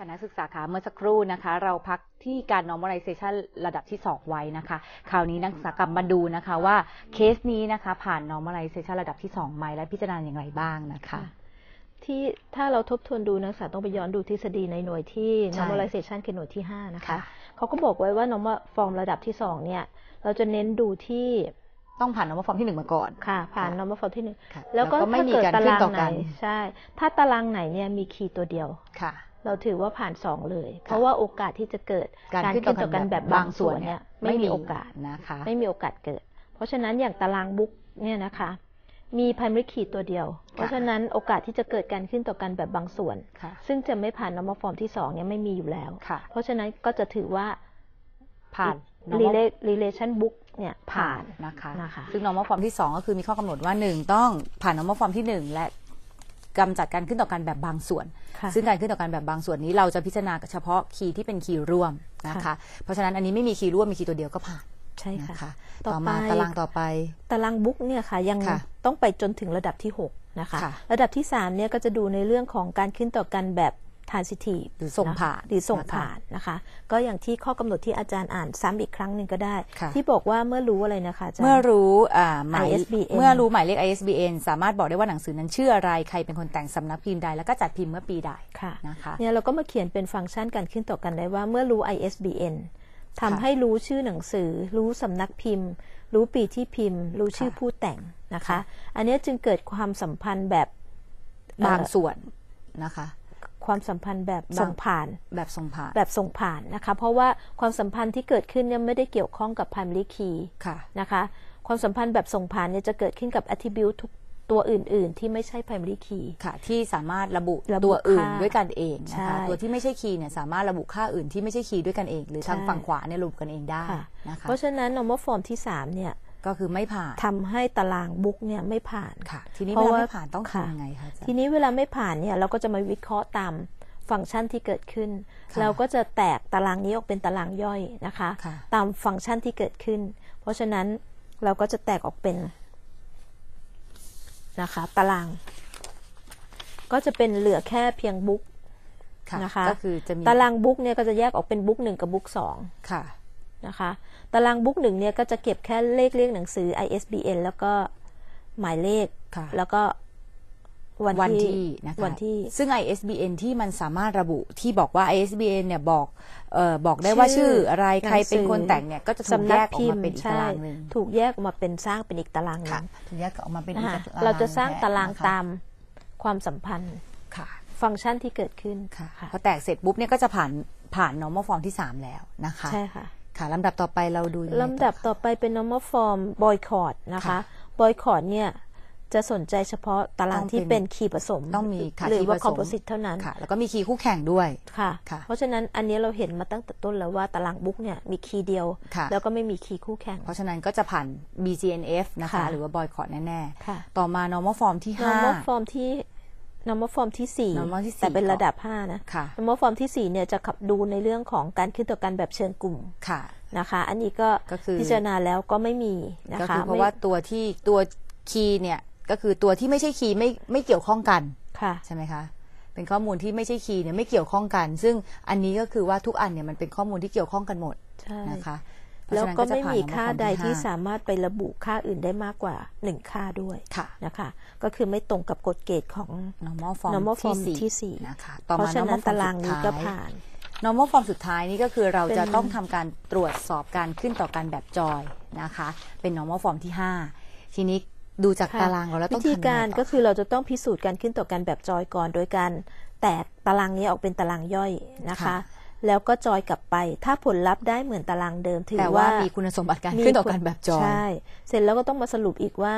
ค่ะนักศึกษาคะเมื่อสักครู่นะคะ เราพักที่การ normalization ระดับที่2ไว้นะคะ คราวนี้นักศึกษากลับมาดูนะคะ ว่าเคสนี้นะคะ ผ่าน normalization ระดับที่2ไหม และพิจารณาอย่างไรบ้างนะคะ ที่ถ้าเราทบทวนดูนักศึกษาต้องไปย้อนดูทฤษฎีในหน่วยที่ normalization คือหน่วยที่5นะคะเขาก็บอกไว้ว่า normal form ระดับที่2เนี่ย เราจะเน้นดูที่ต้องผ่านนอมฟอร์มที่หนึ่งมาก่อนค่ะ ผ่านนอมฟอร์มที่หนึ่งแล้วก็ไม่มีการตารางไหนใช่ ถ้าตารางไหนเนี่ยมีคีย์ตัวเดียวค่ะเราถือว่าผ่านสองเลยเพราะว่าโอกาสที่จะเกิดการขึ้นต่อกันแบบบางส่วนเนี่ยไม่มีโอกาสนะคะ ไม่มีโอกาสเกิด เพราะฉะนั้นอย่างตารางบุ๊กเนี่ยนะคะมีพายมริคีตัวเดียว เพราะฉะนั้นโอกาสที่จะเกิดการขึ้นต่อกันแบบบางส่วนซึ่งจะไม่ผ่านนอมฟอร์มที่สองเนี่ยไม่มีอยู่แล้วเพราะฉะนั้นก็จะถือว่าผ่าน r e l a ชั่นบุ๊กเนี่ยผ่านนะคะนะคะซึ่งนอร์มฟอร์มที่2ก็คือมีข้อกำหนดว่า1ต้องผ่านนอร์มฟอร์มที่1และกำจัดการขึ้นต่อการแบบบางส่วน ซึ่งการขึ้นต่อการแบบบางส่วนนี้เราจะพิจารณาเฉพาะคีย์ที่เป็นคีย์ร่วมนะคะ เพราะฉะนั้น อันนี้ไม่มีคีย์ร่วมมีคีย์ตัวเดียวก็ผ่านใช่ค่ะต่อมาตารางต่อไป ตารางบุ๊กเนี่ยค่ะยังต้องไปจนถึงระดับที่6นะคะ ระดับที่3เนี่ยก็จะดูในเรื่องของการขึ้นต่อกันแบบท p o s ิหรือส่งผ่านหรือส่งผ่านนะคะ ก็อย่างที่ข้อกำหนดที่อาจารย์อ่านซ้ำอีกครั้งหนึ่งก็ได้ ที่บอกว่าเมื่อรู้อะไรนะคะ เมื่อรู้หมายเมื่อรู้หมายเลข ISBN สามารถบอกได้ว่าหนังสือนั้นชื่ออะไร ใครเป็นคนแต่งสำนักพิมพ์ใด แล้วก็จัดพิมพ์เมื่อปีใดค่ะนะคะเนี่ยเราก็มาเขียนเป็นฟังก์ชันการขึ้นต่อกันได้ว่า เมื่อรู้ ISBN ทำให้รู้ชื่อหนังสือ รู้สำนักพิมพ์ รู้ปีที่พิมพ์ รู้ชื่อผู้แต่งนะคะ อันนี้จึงเกิดความสัมพันธ์แบบบางส่วนนะคะความสัมพันธ์แบบส่งผ่านแบบส่งผ่านแบบส่งผ่านนะคะ เพราะว่าความสัมพันธ์ที่เกิดขึ้นเนี่ยไม่ได้เกี่ยวข้องกับพัน m ิ r y ค่ะนะคะ ความสัมพันธ์แบบส่งผ่านเนี่ยจะเกิดขึ้นกับอัติบิวทุกตัวอื่น ๆ ที่ไม่ใช่ไพรม a r y k ค่ะที่สามารถระบุระบตัวอื่นด้วยกันเองนะคะตัวที่ไม่ใช่คีเนี่ยสามารถระบุค่าอื่น ที่ไม่ใช่คีด้วยกันเอง หรือทางฝั่งขวาเนี่ยระบุกันเองได้นะคะเพราะฉะนั้นนอร์มอลฟอร์มที่3เนี่ยก็คือไม่ผ่าน ทำให้ตารางบุ๊กเนี่ยไม่ผ่านค่ะ ทีนี้เวลาไม่ผ่านต้องทำยังไงคะทีนี้เวลาไม่ผ่านเนี่ยเราก็จะมาวิเคราะห์ตามฟังก์ชันที่เกิดขึ้น เราก็จะแตกตารางนี้ออกเป็นตารางย่อยนะคะคะตามฟังก์ชันที่เกิดขึ้น เพราะฉะนั้นเราก็จะแตกออกเป็นนะคะ ตาราง ก็จะเป็นเหลือแค่เพียงบุ๊กนะคะก็คือจะมีตารางบุ๊กเนี่ยก็จะแยกออกเป็นบุ๊กหนึ่งกับบุ๊กสองค่ะนะคะ ตารางบุ๊กหนึ่งเนี่ยก็จะเก็บแค่เลขเรียกหนังสือ ISBN แล้วก็หมายเลข แล้วก็วันที่นะคะวันที่ ซึ่ง ISBN ที่มันสามารถระบุที่บอกว่า ISBN เนี่ยบอกออบอกได้ว่าชื่ออะไร ใครเป็นคนแต่งเนี่ย ก็จะถูกแยกออกมาเป็นอีกตารางนึ่งถูกแยกออกมาเป็นสร้างเป็นอีกตารางนึงถูกแยกออกมาเป็นอีกตารางเราจะสร้างตารางตามความสัมพันธ์ ฟังก์ชันที่เกิดขึ้น พอแตกเสร็จปุ๊บเนี่ยก็จะผ่านผ่าน n o มอลฟ form ที่3แล้วนะคะ ใช่ค่ะค่ะลำดับต่อไปเราดูลำดับต่อไปเป็น normal form boycott นะคะ boycott เนี่ยจะสนใจเฉพาะตารางที่เป็นคีย์ผสม ต้องมีหรือว่าคอมโพสิตเท่านั้นแล้วก็มีคีย์คู่แข่งด้วยค่ะ เพราะฉะนั้นอันนี้เราเห็นมาตั้งแต่ต้นแล้วว่าตารางบุ๊กเนี่ยมีคีย์เดียว แล้วก็ไม่มีคีย์คู่แข่ง เพราะฉะนั้นก็จะผ่าน BGNF นะคะ หรือว่าบอยคอร์ดแน่ๆต่อมา normal form ที่5 normal form ที่นอมอฟอร์มที่สี่แต่เป็นระดับห้านะนอมอฟอร์มที่สี่เนี่ยจะขับดูในเรื่องของการขึ้นต่อกันแบบเชิงกลุ่มค่ะนะคะ อันนี้ก็พิจารณาแล้วก็ไม่มีนะคะ เพราะว่าตัวที่ตัวคีย์เนี่ยก็คือตัวที่ไม่ใช่คีย์ไม่ไม่เกี่ยวข้องกันค่ะใช่ไหมคะเป็นข้อมูลที่ไม่ใช่คีย์เนี่ยไม่เกี่ยวข้องกัน ซึ่งอันนี้ก็คือว่าทุกอันเนี่ยมันเป็นข้อมูลที่เกี่ยวข้องกันหมดนะคะแล้วก็ไม่มีค่าใดที่สามารถไประบุค่าอื่นได้มากกว่า 1 ค่าด้วยนะคะก็คือไม่ตรงกับกฎเกณฑ์ของ normal form, normal form ที่สี่นะคะเพราะฉะนั้นตารางนี้ก็ผ่าน normal form สุดท้ายนี่ก็คือเราจะต้องทำการตรวจสอบการขึ้นต่อการแบบจอยนะคะ เป็น normal form ที่ 5 ทีนี้ดูจากตารางเราแล้วต้องทำยังไงรก็คือเราจะต้องพิสูจน์การขึ้นต่อการแบบจอยก่อน โดยการแตกตารางนี้ออกเป็นตารางย่อยนะคะ แล้วก็จอยกลับไป ถ้าผลลัพธ์ได้เหมือนตารางเดิมถือว่ามีคุณสมบัติการขึ้นต่อกันแบบจอยใช่เสร็จแล้วก็ต้องมาสรุปอีกว่า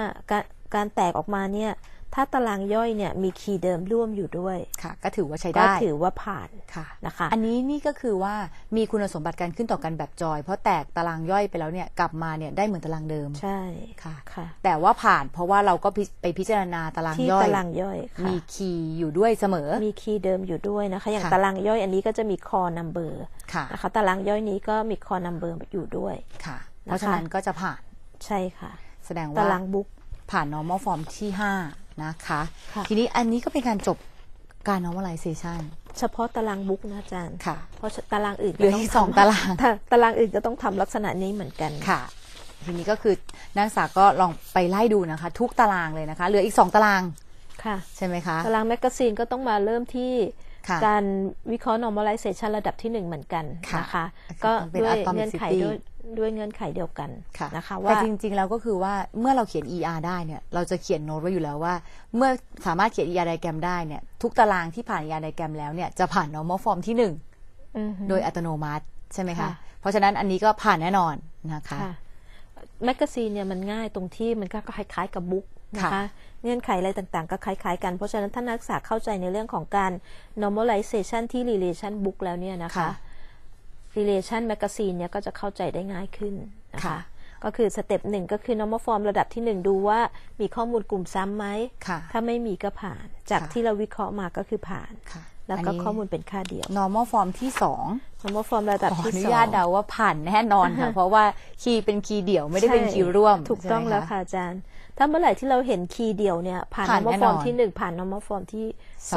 การแตกออกมาเนี่ยถ้าตารางย่อยเนี่ยมีคีย์เดิมร่วมอยู่ด้วยค่ะ ก็ถือว่าใช้ได้ก็ถือว่าผ่านค่ะนะคะ อันนี้นี่ก็คือว่ามีคุณสมบัติการขึ้นต่อกันแบบจอย เพราะแตกตารางย่อยไปแล้วเนี่ยกลับมาเนี่ยได้เหมือนตารางเดิมใช่ค่ะค่ะ แต่ว่าผ่านเพราะว่าเราก็ไปพิจารณาตารางย่อยที่ตารางย่อย มีคีย์อยู่ด้วยเสมอมีคีย์เดิมอยู่ด้วยนะคะ อย่างตารางย่อยอันนี้ก็จะมีคอนัมเบอร์นะคะตารางย่อยนี้ก็มีคอนัมเบอร์อยู่ด้วยค่ะ เพราะฉะนั้นก็จะผ่านใช่ค่ะ แสดงว่าตารางบุ๊กผ่าน normal form ที่ 5นะคะคะ ทีนี้อันนี้ก็เป็นการจบการ normalization เฉพาะตารางบุ๊กนะอาจารย์ค่ะเพราะตารางอื่นเหลืออีกสองตาราง ตารางอื่นจะต้องทำลักษณะนี้เหมือนกันค่ะ ทีนี้ก็คือนักศึกษาก็ลองไปไล่ดูนะคะ ทุกตารางเลยนะคะ เหลืออีกสองตาราง ค่ะใช่ไหมคะตารางแมกกาซีนก็ต้องมาเริ่มที่การวิเคราะห์ normalization ระดับที่หนึ่งเหมือนกันนะคะก็ด้วยเงื่อนไขด้วยด้วยเงื่อนไขเดียวกันนะคะว่าแต่จริง ๆ แล้วก็คือว่าเมื่อเราเขียน ER ได้เนี่ย เราจะเขียนโน้ตไว้อยู่แล้วว่า เมื่อสามารถเขียน ER ไดแกรมได้เนี่ย ทุกตารางที่ผ่าน ER ไดแกรมแล้วเนี่ยจะผ่าน normal form ที่หนึ่งโดยอัตโนมัติใช่ไหมคะเพราะฉะนั้นอันนี้ก็ผ่านแน่นอนนะคะแมกกาซีนเนี่ยมันง่ายตรงที่มันก็คล้ายๆกับบุ๊กนะคะเงื่อนไขอะไรต่างๆก็คล้ายๆกัน เพราะฉะนั้นท่านนักศึกษาเข้าใจในเรื่องของการ normalization ที่ relation book แล้วเนี่ยนะคะ relation magazine เนี่ยก็จะเข้าใจได้ง่ายขึ้นนะคะ ก็คือสเต็ปหนึ่งก็คือ normal form ระดับที่หนึ่งดูว่ามีข้อมูลกลุ่มซ้ำไหม ถ้าไม่มีก็ผ่าน จากที่เราวิเคราะห์มาก็คือผ่าน แล้วก็ข้อมูลเป็นค่าเดียว normal form ที่สอง normal form ระดับที่สองออนุญาตเดาว่าผ่านแน่นอนค่ะ เพราะว่าคีย์เป็นคีย์เดี่ยวไม่ได้เป็นคีย์ร่วมถูกต้องแล้วค่ะอาจารย์ถ้าเมื่อไหร่ที่เราเห็นคีย์เดียวเนี่ยผ่านนอมฟอร์มที่หนึ่งผ่านนอมฟอร์มที่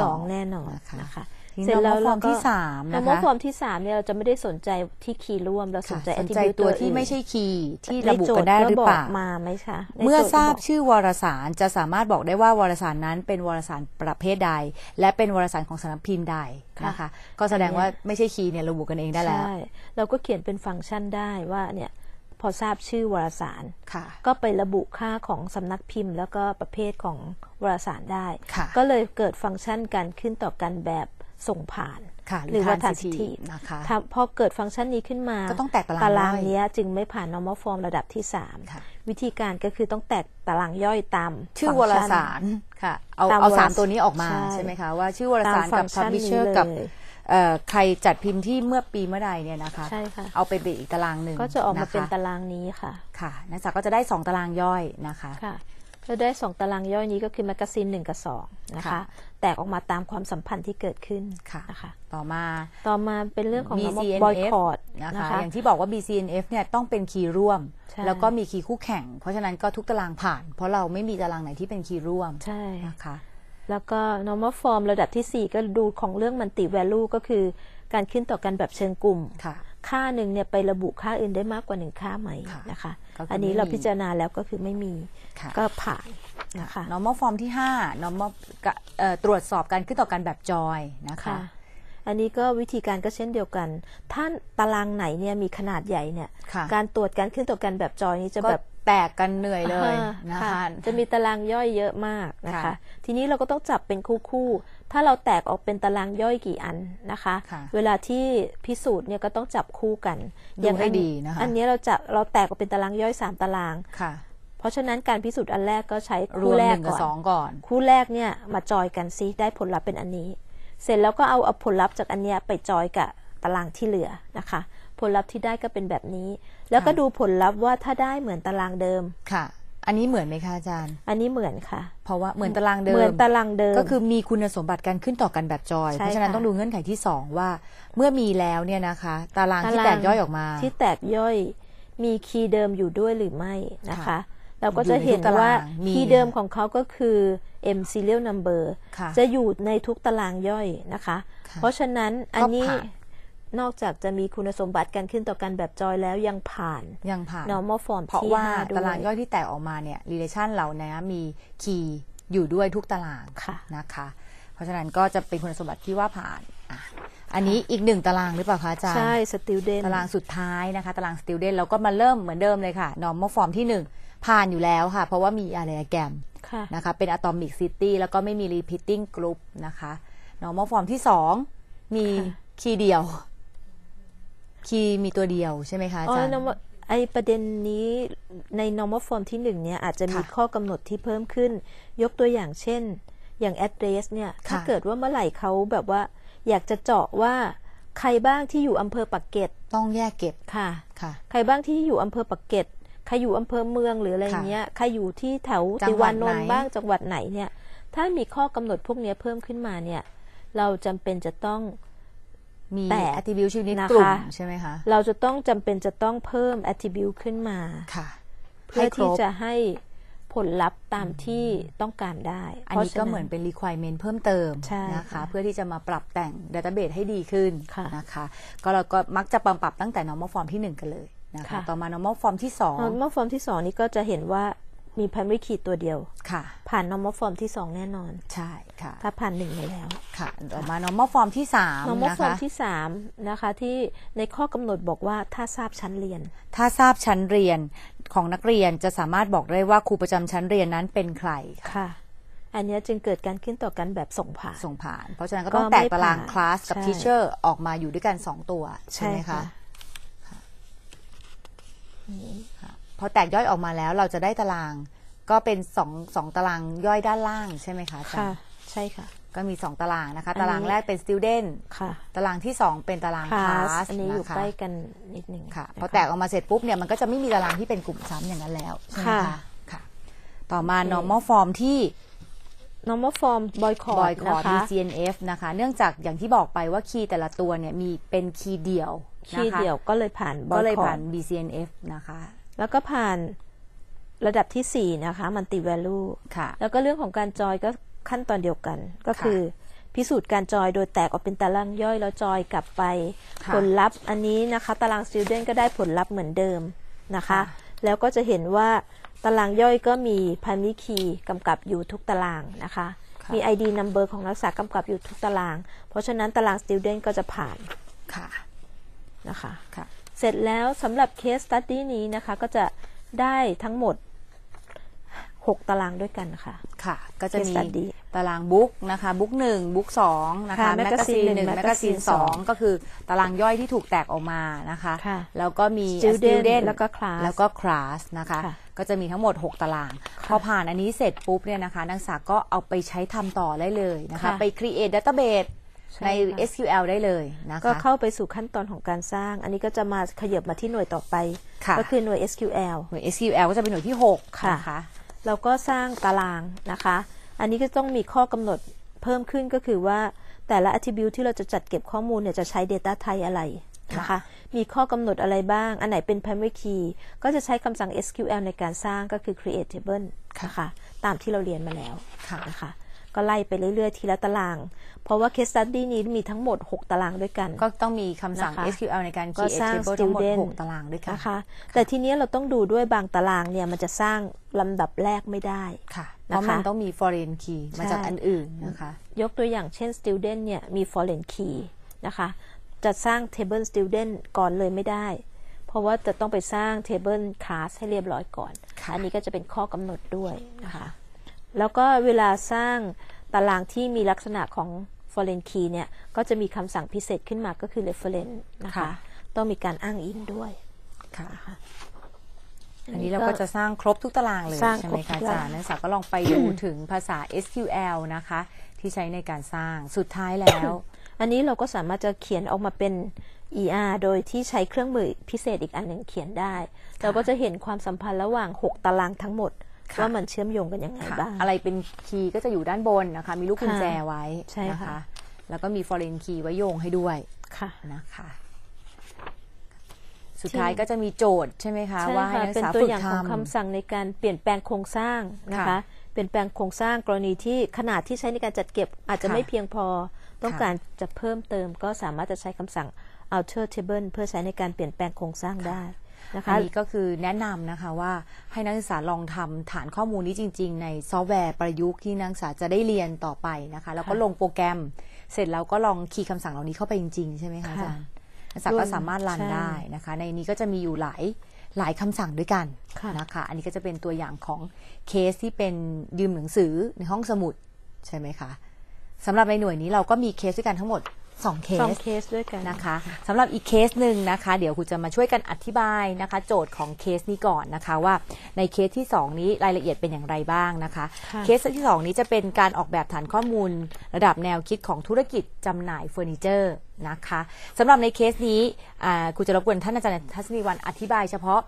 สองแน่นอนนะคะเสร็จแล้วเราก็ที่สามนะคะแล้วฟอร์มที่สามเนี่ยเราจะไม่ได้สนใจที่คีย์ร่วมเราสนใจสนใจตัวที่ไม่ใช่คีย์ที่ระบุกันได้หรือเปล่ามาไหมคะเมื่อทราบชื่อวารสารจะสามารถบอกได้ว่าวารสารนั้นเป็นวารสารประเภทใด และเป็นวารสารของสำนักพิมพ์ใดนะคะ ก็แสดงว่าไม่ใช่คีย์เนี่ยระบุกันเองได้แล้วเราก็เขียนเป็นฟังก์ชันได้ว่าเนี่ยพอทราบชื่อวารสารก็ไประบุค่าของสำนักพิมพ์ แล้วก็ประเภทของวารสารได้ ก็เลยเกิดฟังก์ชันการขึ้นต่อกันแบบส่งผ่านหรือว่าทันสิทธินะคะพอเกิดฟังก์ชันนี้ขึ้นมาก็ต้องแตกตารางารางนี้จึงไม่ผ่าน normal form ระดับที่3วิธีการก็คือต้องแตกตารางย่อยตาม ชื่อวารสารค่ะเอาเอาสามตัวนี้ออกมาใช่ไหมคะว่าชื่อวารสารกับพับลิเชอร์กับใครจัดพิมพ์ที่เมื่อปีเมื่อใดเนี่ยนะคะใช่ค่ะเอาไปเป็นอีกตารางหนึ่งก็จะออกมาเป็นตารางนี้ค่ะค่ะนักศึกษาก็จะได้สองตารางย่อยนะคะค่ะจะได้สองตารางย่อยนี้ก็คือแมกกซีนึ่งกับสองนะคะแตกออกมาตามความสัมพันธ์ที่เกิดขึ้นค่ะนะคะต่อมาต่อมาเป็นเรื่องของ BCNF บอยคอร์ดนะคะอย่างที่บอกว่า BCNF เนี่ยต้องเป็นคีย์ร่วม แล้วก็มีคีย์คู่แข่งเพราะฉะนั้นก็ทุกตารางผ่าน เพราะเราไม่มีตารางไหนที่เป็นคีย์ร่วม ใช่นะคะแล้วก็ normal form ระดับที่ 4 ก็ดูของเรื่อง multi value ก็คือการขึ้นต่อกันแบบเชิงกลุ่มค่าหนึ่งเนี่ยไประบุค่าอื่นได้มากกว่าหนึ่งค่าไหมนะคะ อันนี้เราพิจารณาแล้วก็คือไม่มีก็ผ่านนะคะ normal form ที่5 normal ตรวจสอบการขึ้นต่อกันแบบจอยนะคะอันนี้ก็วิธีการก็เช่นเดียวกันถ้าตารางไหนเนี่ยมีขนาดใหญ่เนี่ย การตรวจการขึ้นตัวกันแบบจอยนี้จะแบบแตกกันเหนื่อยเลยนะคะจะมีตารางย่อยเยอะมากนะคะ ทีนี้เราก็ต้องจับเป็นคู่ๆ ถ้าเราแตกออกเป็นตารางย่อยกี่อันนะคะ เวลาที่พิสูจน์เนี่ยก็ต้องจับคู่กันอย่างให้ดีนะคะอันนี้เราจะเราแตกออกเป็นตารางย่อย3ตารางค่ะ เพราะฉะนั้นการพิสูจน์อันแรกก็ใช้คู่แรกก่อน คู่แรกเนี่ยมาจอยกันซิได้ผลลัพธ์เป็นอันนี้เสร็จแล้วก็เอาผลลัพธ์จากอันเนี้ยไปจอยกับตารางที่เหลือนะคะ ผลลัพธ์ที่ได้ก็เป็นแบบนี้ แล้วก็ดูผลลัพธ์ว่าถ้าได้เหมือนตารางเดิมค่ะ อันนี้เหมือนไหมคะอาจารย์ อันนี้เหมือนค่ะ เพราะว่าเหมือนตารางเดิมเหมือนตารางเดิมก็คือมีคุณสมบัติการขึ้นต่อกันแบบจอยเพราะฉะนั้นต้องดูเงื่อนไขที่สองว่า เมื่อมีแล้วเนี่ยนะคะ ตารางที่แตกย่อยออกมา ที่แตกย่อย มีคีย์เดิมอยู่ด้วยหรือไม่นะคะเราก็จะเห็นว่าคีย์เดิมของเขาก็คือ M serial number ะจะอยู่ในทุกตารางย่อยนะคะคะ เพราะฉะนั้นอันนี้นอกจากจะมีคุณสมบัติการขึ้นต่อกันแบบจอยแล้วยังผ่านยังผ่าน normal form เพราะที่ว่าวตารางย่อยที่แตกออกมาเนี่ย relation เรานะมีคีย์อยู่ด้วยทุกตารางค่ะนะคะเพราะฉะนั้นก็จะเป็นคุณสมบัติที่ว่าผ่านอันนี้อีกหนึ่งตารางหรือเปล่าคะอาจารย์ใช่ student ตารางสุดท้ายนะคะ ตารางสติ d เดนเราก็มาเริ่มเหมือนเดิมเลยค่ะ normal form ที่ 1 ผ่านอยู่แล้วค่ะ เพราะว่ามีอะไรแก r a นะคะเป็นอะตอมิกซิตี้แล้วก็ไม่มีรีพิทติ้งกรุ๊ปนะคะ นอร์มอลฟอร์มที่สองมีคีย์เดียว คีย์มีตัวเดียวใช่ไหมคะอาจารย์ไอประเด็นนี้ใน normal form ที่หนึ่งเนี่ยอาจจะมีข้อกำหนดที่เพิ่มขึ้น ยกตัวอย่างเช่น อย่าง address เนี่ย ถ้าเกิดว่าเมื่อไหร่เขาแบบว่า อยากจะเจาะว่าใครบ้างที่อยู่อำเภอปักเกร็ด ต้องแยกเก็บค่ะค่ะ ใครบ้างที่อยู่อำเภอปักเกร็ดใครอยู่อำเภอเมืองหรืออะไรเงี้ยใครอยู่ที่แถวติวานนท์บ้างจังหวัดไหนเนี่ย ถ้ามีข้อกำหนดพวกนี้เพิ่มขึ้นมาเนี่ย เราจำเป็นจะต้องมีแต่ attribute ชื่อนี้นะคะใช่ไหมคะ เราจะต้องจำเป็นจะต้องเพิ่ม attribute ขึ้นมาค่ะเพื่อที่จะให้ผลลัพธ์ตามที่ต้องการได้ อันนี้ก็เหมือนเป็น requirement เพิ่มเติมนะคะเพื่อที่จะมาปรับแต่ง database ให้ดีขึ้นนะคะ ก็เราก็มักจะปรับตั้งแต่ normal form ที่1กันเลยนะคะต่อมา normal form ที่สอง normal form ที่สองนี้ก็จะเห็นว่ามีพันวิคีตัวเดียวค่ะ ผ่าน normal form ที่สองแน่นอน ใช่ค่ะ ถ้าผ่านหนึ่งไปแล้วค่ะต่อมา normal form ที่สาม normal form ที่สามนะคะที่ในข้อกำหนดบอกว่าถ้าทราบชั้นเรียน ถ้าทราบชั้นเรียนของนักเรียนจะสามารถบอกได้ว่าครูประจำชั้นเรียนนั้นเป็นใครค่ะ อันนี้จึงเกิดการขึ้นต่อกันแบบส่งผ่านส่งผ่าน เพราะฉะนั้นก็ต้องแตกตารางคลาสกับทีเชอร์ออกมาอยู่ด้วยกัน 2 ตัว ใช่ไหมคะพอแตกย่อยออกมาแล้วเราจะได้ตารางก็เป็นสองสองตารางย่อยด้านล่างใช่ไหมคะจค่ะใช่ค่ะ ก็มีสองตารางนะคะ ตารางแรกเป็น student ค่ะ ตารางที่สองเป็นตารางคลาส class อันนี้อยู่ใกล้กันนิดหนึ่งค่ะพอแตกออกมาเสร็จปุ๊บเนี่ยมันก็จะไม่มีตารางที่เป็นกลุ่มซ้ำอย่างนั้นแล้วใช่ไหมค่ะค่ะ ต่อมา normal form ที่ normal form boycott บอยคอร์นะคะ DCNF นะคะ เนื่องจากอย่างที่บอกไปว่าคีย์แต่ละตัวเนี่ยมีเป็นคีย์เดียวขี้เดียวก็เลยผ่านบอก็เลยผ่าน BCNF นะคะ แล้วก็ผ่านระดับที่ 4 นะคะมันติแวลูค่ะ แล้วก็เรื่องของการจอยก็ขั้นตอนเดียวกัน ก็คือพิสูจน์การจอยโดยแตกออกเป็นตารางย่อยแล้วจอยกลับไปผลลัพธ์อันนี้นะคะ ตารางต t u เด n t ก็ได้ผลลัพธ์เหมือนเดิมนะคะ แล้วก็จะเห็นว่าตารางย่อยก็มีพามิคีกำกับอยู่ทุกตารางนะคะ มี ID number ของนักศึกษากำกับอยู่ทุกตาราง เพราะฉะนั้นตารางต t u เด n t ก็จะผ่าน ค่ะนะคะคะเสร็จแล้วสำหรับเคสตัดดี้นี้นะคะก็จะได้ทั้งหมด 6 ตารางด้วยกันค่ะค่ะ ก็จะมีตารางบุ๊กนะคะบุ๊กหนึ่งบุ๊กสองนะคะแมกกาซีนหนึ่งแมกกาซีนสองก็คือตารางย่อยที่ถูกแตกออกมานะคะ แล้วก็มี student แล้วก็ class แล้วก็ class นะคะ ก็จะมีทั้งหมด 6 ตาราง พอผ่านอันนี้เสร็จปุ๊บเนี่ยนะคะนักศึกษาก็เอาไปใช้ทำต่อได้เลยนะคะไป create database ใน SQL ได้เลยนะคะ ก็เข้าไปสู่ขั้นตอนของการสร้าง อันนี้ก็จะมาขยับมาที่หน่วยต่อไป ก็คือหน่วย SQL หน่วย SQL ก็จะเป็นหน่วยที่ 6 ค่ะคะเราก็สร้างตารางนะคะ อันนี้ก็ต้องมีข้อกำหนดเพิ่มขึ้นก็คือว่าแต่ละ attribute ที่เราจะจัดเก็บข้อมูลเนี่ยจะใช้ data type อะไรนะคะ มีข้อกำหนดอะไรบ้างอันไหนเป็น primary key ก็จะใช้คำสั่ง SQL ในการสร้างก็คือ create table นะคะตามที่เราเรียนมาแล้วนะคะก็ไล่ไปเรื่อยๆ ทีละตาราง เพราะว่าเคสตัดดี้นี้มีทั้งหมด 6 ตารางด้วยกัน ก็ต้องมีคำสั่ง SQL ในการ create t ทั้งหมด 6 ตารางด้วยกันนะคะ แต่ทีนี้เราต้องดูด้วยบางตารางเนี่ย มันจะสร้างลำดับแรกไม่ได้ค่ะเพราะมันต้องมี foreign key มาจากอันอื่นนะคะ ยกตัวอย่างเช่น student เนี่ย มี foreign key นะคะ จะสร้าง table student ก่อนเลยไม่ได้ เพราะว่าจะต้องไปสร้าง Table Class ให้เรียบร้อยก่อน อันนี้ก็จะเป็นข้อกำหนดด้วยนะคะแล้วก็เวลาสร้างตารางที่มีลักษณะของ foreign key เนี่ยก็จะมีคำสั่งพิเศษขึ้นมาก็คือ reference นะคะ ต้องมีการอ้างอิงด้วย ค่ะ อันนี้เราก็จะสร้างครบทุกตารางเลยใช่ไหมคะอาจารย์นักศึกษาก็ลองไปดูถึงภาษา SQL นะคะ ที่ใช้ในการสร้างสุดท้ายแล้ว อันนี้เราก็สามารถจะเขียนออกมาเป็น ER โดยที่ใช้เครื่องมือพิเศษอีกอันหนึ่งเขียนได้ เราก็จะเห็นความสัมพันธ์ระหว่าง 6 ตารางทั้งหมดว่ามันเชื่อมโยงกันยังไงบ้าง อะไรเป็นคีย์ก็จะอยู่ด้านบนนะคะ มีลูกกุญแจไว้ใช่คะ แล้วก็มีฟอร์เรนคีย์ไว้โยงให้ด้วย ค่ะ นะคะ สุดท้ายก็จะมีโจทย์ใช่ไหมคะ ว่าให้นักศึกษาฝึกทำเป็นตัวอย่างของคำสั่งในการเปลี่ยนแปลงโครงสร้างนะคะ เปลี่ยนแปลงโครงสร้างกรณีที่ขนาดที่ใช้ในการจัดเก็บอาจจะไม่เพียงพอ ต้องการจะเพิ่มเติม ก็สามารถจะใช้คำสั่ง alter table เพื่อใช้ในการเปลี่ยนแปลงโครงสร้างได้นะคะอันนี้ก็คือแนะนำนะคะว่าให้นักศึกษาลองทำฐานข้อมูลนี้จริง ๆ ในซอฟต์แวร์ประยุกต์ที่นักศึกษาจะได้เรียนต่อไปนะคะแล้วก็ลงโปรแกรมเสร็จแล้วก็ลองคีย์คำสั่งเหล่านี้เข้าไปจริงๆใช่ไหมคะอาจารย์นักศึกษาก็สามารถรันได้นะคะในนี้ก็จะมีอยู่หลายหลายคำสั่งด้วยกันนะคะอันนี้ก็จะเป็นตัวอย่างของเคสที่เป็นยืมหนังสือในห้องสมุดใช่ไหมคะสำหรับในหน่วยนี้เราก็มีเคสด้วยกันทั้งหมดงเคสสองเคสด้วยกันนะคะสำหรับอีกเคสหนึ่งนะคะเดี๋ยวคุณจะมาช่วยกันอธิบายนะคะโจทย์ของเคสนี้ก่อนนะคะว่าในเคสที่ 2 นี้รายละเอียดเป็นอย่างไรบ้างนะคะเคสที่ 2 นี้จะเป็นการออกแบบฐานข้อมูลระดับแนวคิดของธุรกิจจำหน่ายเฟอร์นิเจอร์นะคะสำหรับในเคสนี้คุณจะรบกวนท่านอาจารย์ทัศนีวันอธิบายเฉพาะ